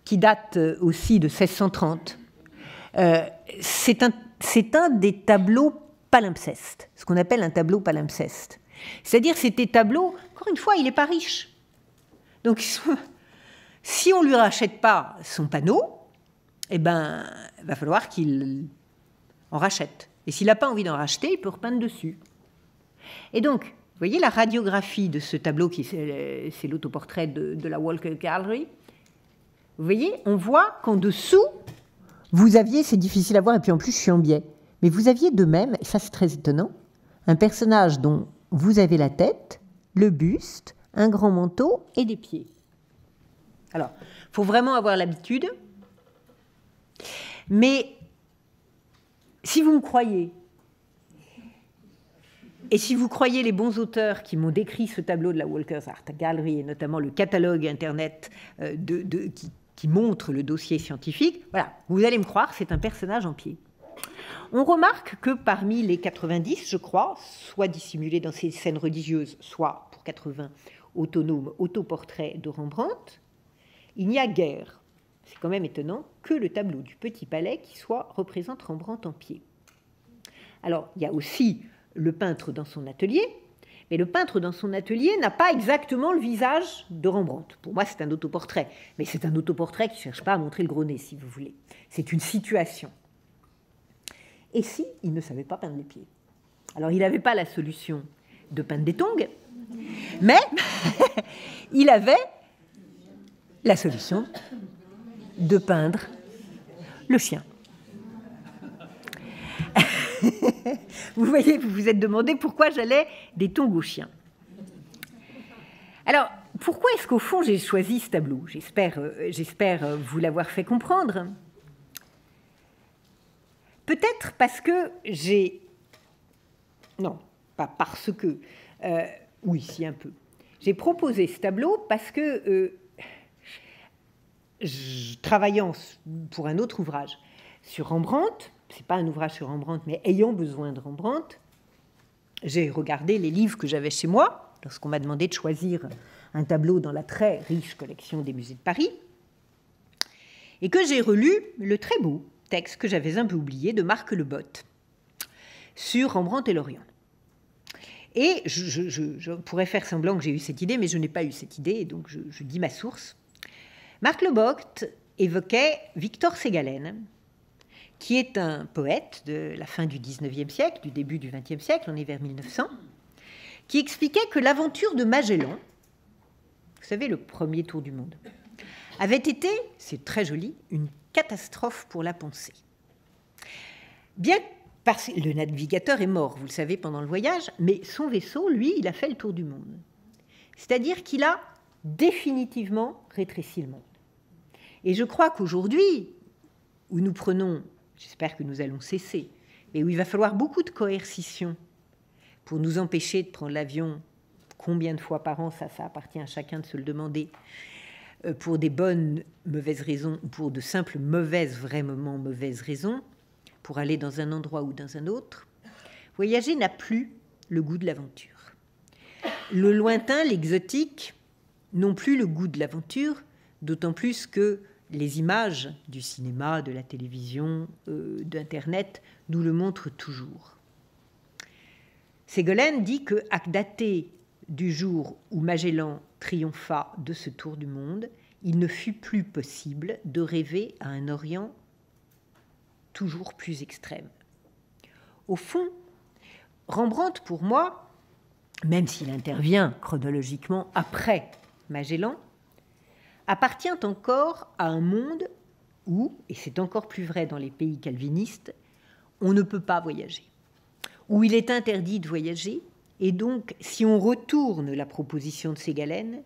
qui date euh, aussi de 1630, euh, c'est un, des tableaux palimpsestes, ce qu'on appelle un tableau palimpseste. C'est-à-dire c'était tableau... encore une fois, il n'est pas riche. Donc si on ne lui rachète pas son panneau, eh ben, il va falloir qu'il en rachète. Et s'il n'a pas envie d'en racheter, il peut repeindre dessus. Et donc, vous voyez la radiographie de ce tableau, qui c'est euh, l'autoportrait de, de, la Walker Gallery. Vous voyez, on voit qu'en dessous, vous aviez, c'est difficile à voir, et puis en plus je suis en biais, mais vous aviez de même, et ça c'est très étonnant, un personnage dont vous avez la tête, le buste, un grand manteau et des pieds. Alors, faut vraiment avoir l'habitude. Mais si vous me croyez, et si vous croyez les bons auteurs qui m'ont décrit ce tableau de la Walker's Art Gallery, et notamment le catalogue Internet euh, de, qui, qui montre le dossier scientifique. Voilà, vous allez me croire, c'est un personnage en pied. On remarque que parmi les 90, je crois, soit dissimulés dans ces scènes religieuses, soit pour 80 autonomes, autoportraits de Rembrandt, il n'y a guère, c'est quand même étonnant, que le tableau du Petit Palais qui soit représente Rembrandt en pied. Alors, il y a aussi le peintre dans son atelier, mais le peintre dans son atelier n'a pas exactement le visage de Rembrandt. Pour moi, c'est un autoportrait. Mais c'est un autoportrait qui ne cherche pas à montrer le gros nez, si vous voulez. C'est une situation. Et si il ne savait pas peindre les pieds Alors, il n'avait pas la solution de peindre des tongs, mais il avait la solution de peindre le chien. vous voyez, vous vous êtes demandé pourquoi j'allais des chiens. Alors, pourquoi est-ce qu'au fond j'ai choisi ce tableau J'espère, euh, j'espère euh, vous l'avoir fait comprendre. Peut-être parce que j'ai... Non, pas parce que... Euh, oui, si un peu. J'ai proposé ce tableau parce que, je, travaillant pour un autre ouvrage sur Rembrandt, c'est pas un ouvrage sur Rembrandt, mais ayant besoin de Rembrandt, j'ai regardé les livres que j'avais chez moi lorsqu'on m'a demandé de choisir un tableau dans la très riche collection des musées de Paris, et que j'ai relu le très beau texte que j'avais un peu oublié de Marc Lebotte sur Rembrandt et l'Orient. Et je, pourrais faire semblant que j'ai eu cette idée, mais je n'ai pas eu cette idée, donc je, dis ma source. Marc Lebotte évoquait Victor Ségalène qui est un poète de la fin du 19e siècle, du début du 20e siècle, on est vers 1900, qui expliquait que l'aventure de Magellan, vous savez, le premier tour du monde, avait été, c'est très joli, une catastrophe pour la pensée. Bien parce le navigateur est mort, vous le savez, pendant le voyage, mais son vaisseau, lui, il a fait le tour du monde. C'est-à-dire qu'il a définitivement rétréci le monde. Et je crois qu'aujourd'hui, où nous prenons j'espère que nous allons cesser, mais où il va falloir beaucoup de coercition pour nous empêcher de prendre l'avion combien de fois par an, ça, ça appartient à chacun de se le demander, euh, pour des bonnes mauvaises raisons ou pour de simples mauvaises, vraiment mauvaises raisons, pour aller dans un endroit ou dans un autre, voyager n'a plus le goût de l'aventure. Le lointain, l'exotique, n'ont plus le goût de l'aventure, d'autant plus que les images du cinéma, de la télévision, euh, d'Internet nous le montrent toujours. Ségolène dit que, à dater du jour où Magellan triompha de ce tour du monde, il ne fut plus possible de rêver à un Orient toujours plus extrême. Au fond, Rembrandt, pour moi, même s'il intervient chronologiquement après Magellan, appartient encore à un monde où, et c'est encore plus vrai dans les pays calvinistes, on ne peut pas voyager, où il est interdit de voyager, et donc si on retourne la proposition de Ségalène,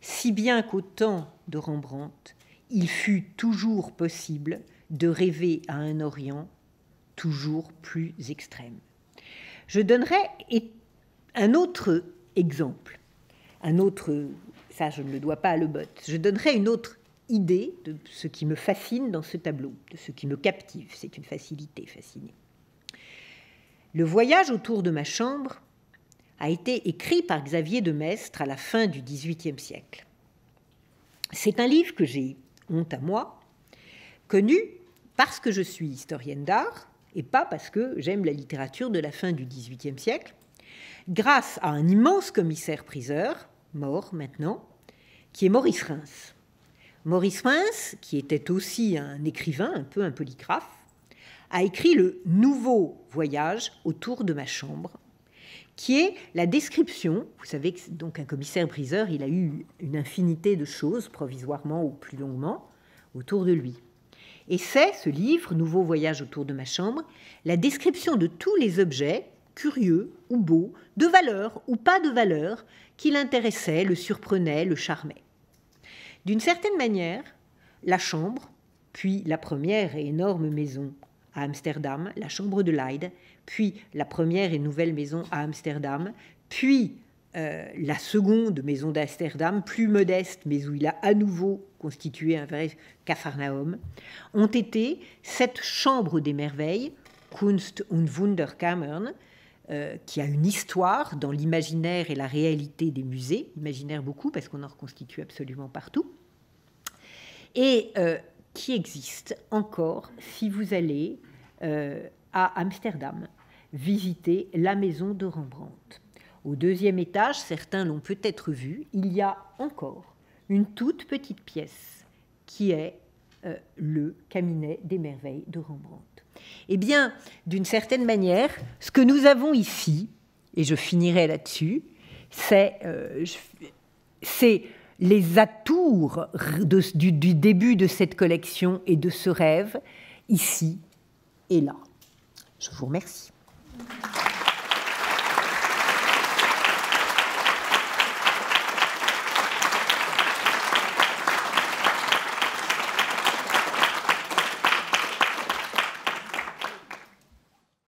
si bien qu'au temps de Rembrandt, il fut toujours possible de rêver à un Orient toujours plus extrême. Je donnerai un autre exemple, un autre je ne le dois pas à Le Je donnerai une autre idée de ce qui me fascine dans ce tableau, de ce qui me captive. C'est une facilité fascinée. Le voyage autour de ma chambre a été écrit par Xavier de Maistre à la fin du XVIIIe siècle. C'est un livre que j'ai, honte à moi, connu parce que je suis historienne d'art et pas parce que j'aime la littérature de la fin du XVIIIe siècle, grâce à un immense commissaire-priseur, mort maintenant, qui est Maurice Reims. Maurice Reims, qui était aussi un écrivain, un peu un polygraphe, a écrit le Nouveau voyage autour de ma chambre, qui est la description, vous savez que donc un commissaire briseur, il a eu une infinité de choses, provisoirement ou plus longuement, autour de lui. Et c'est ce livre, Nouveau voyage autour de ma chambre, la description de tous les objets, curieux ou beaux, de valeur ou pas de valeur, qui l'intéressait, le surprenait, le charmait. D'une certaine manière, la chambre, puis la première et énorme maison à Amsterdam, la chambre de Leyde, puis la première et nouvelle maison à Amsterdam, puis euh, la seconde maison d'Amsterdam, plus modeste, mais où il a à nouveau constitué un vrai Capharnaüm, ont été cette chambre des merveilles, Kunst und Wunderkammern, euh, qui a une histoire dans l'imaginaire et la réalité des musées, imaginaire beaucoup parce qu'on en reconstitue absolument partout, et euh, qui existe encore si vous allez euh, à Amsterdam visiter la maison de Rembrandt. Au deuxième étage, certains l'ont peut-être vu, il y a encore une toute petite pièce qui est le cabinet des merveilles de Rembrandt. Eh bien, d'une certaine manière, ce que nous avons ici, et je finirai là-dessus, c'est euh, les atours du début de cette collection et de ce rêve, ici et là. Je vous remercie.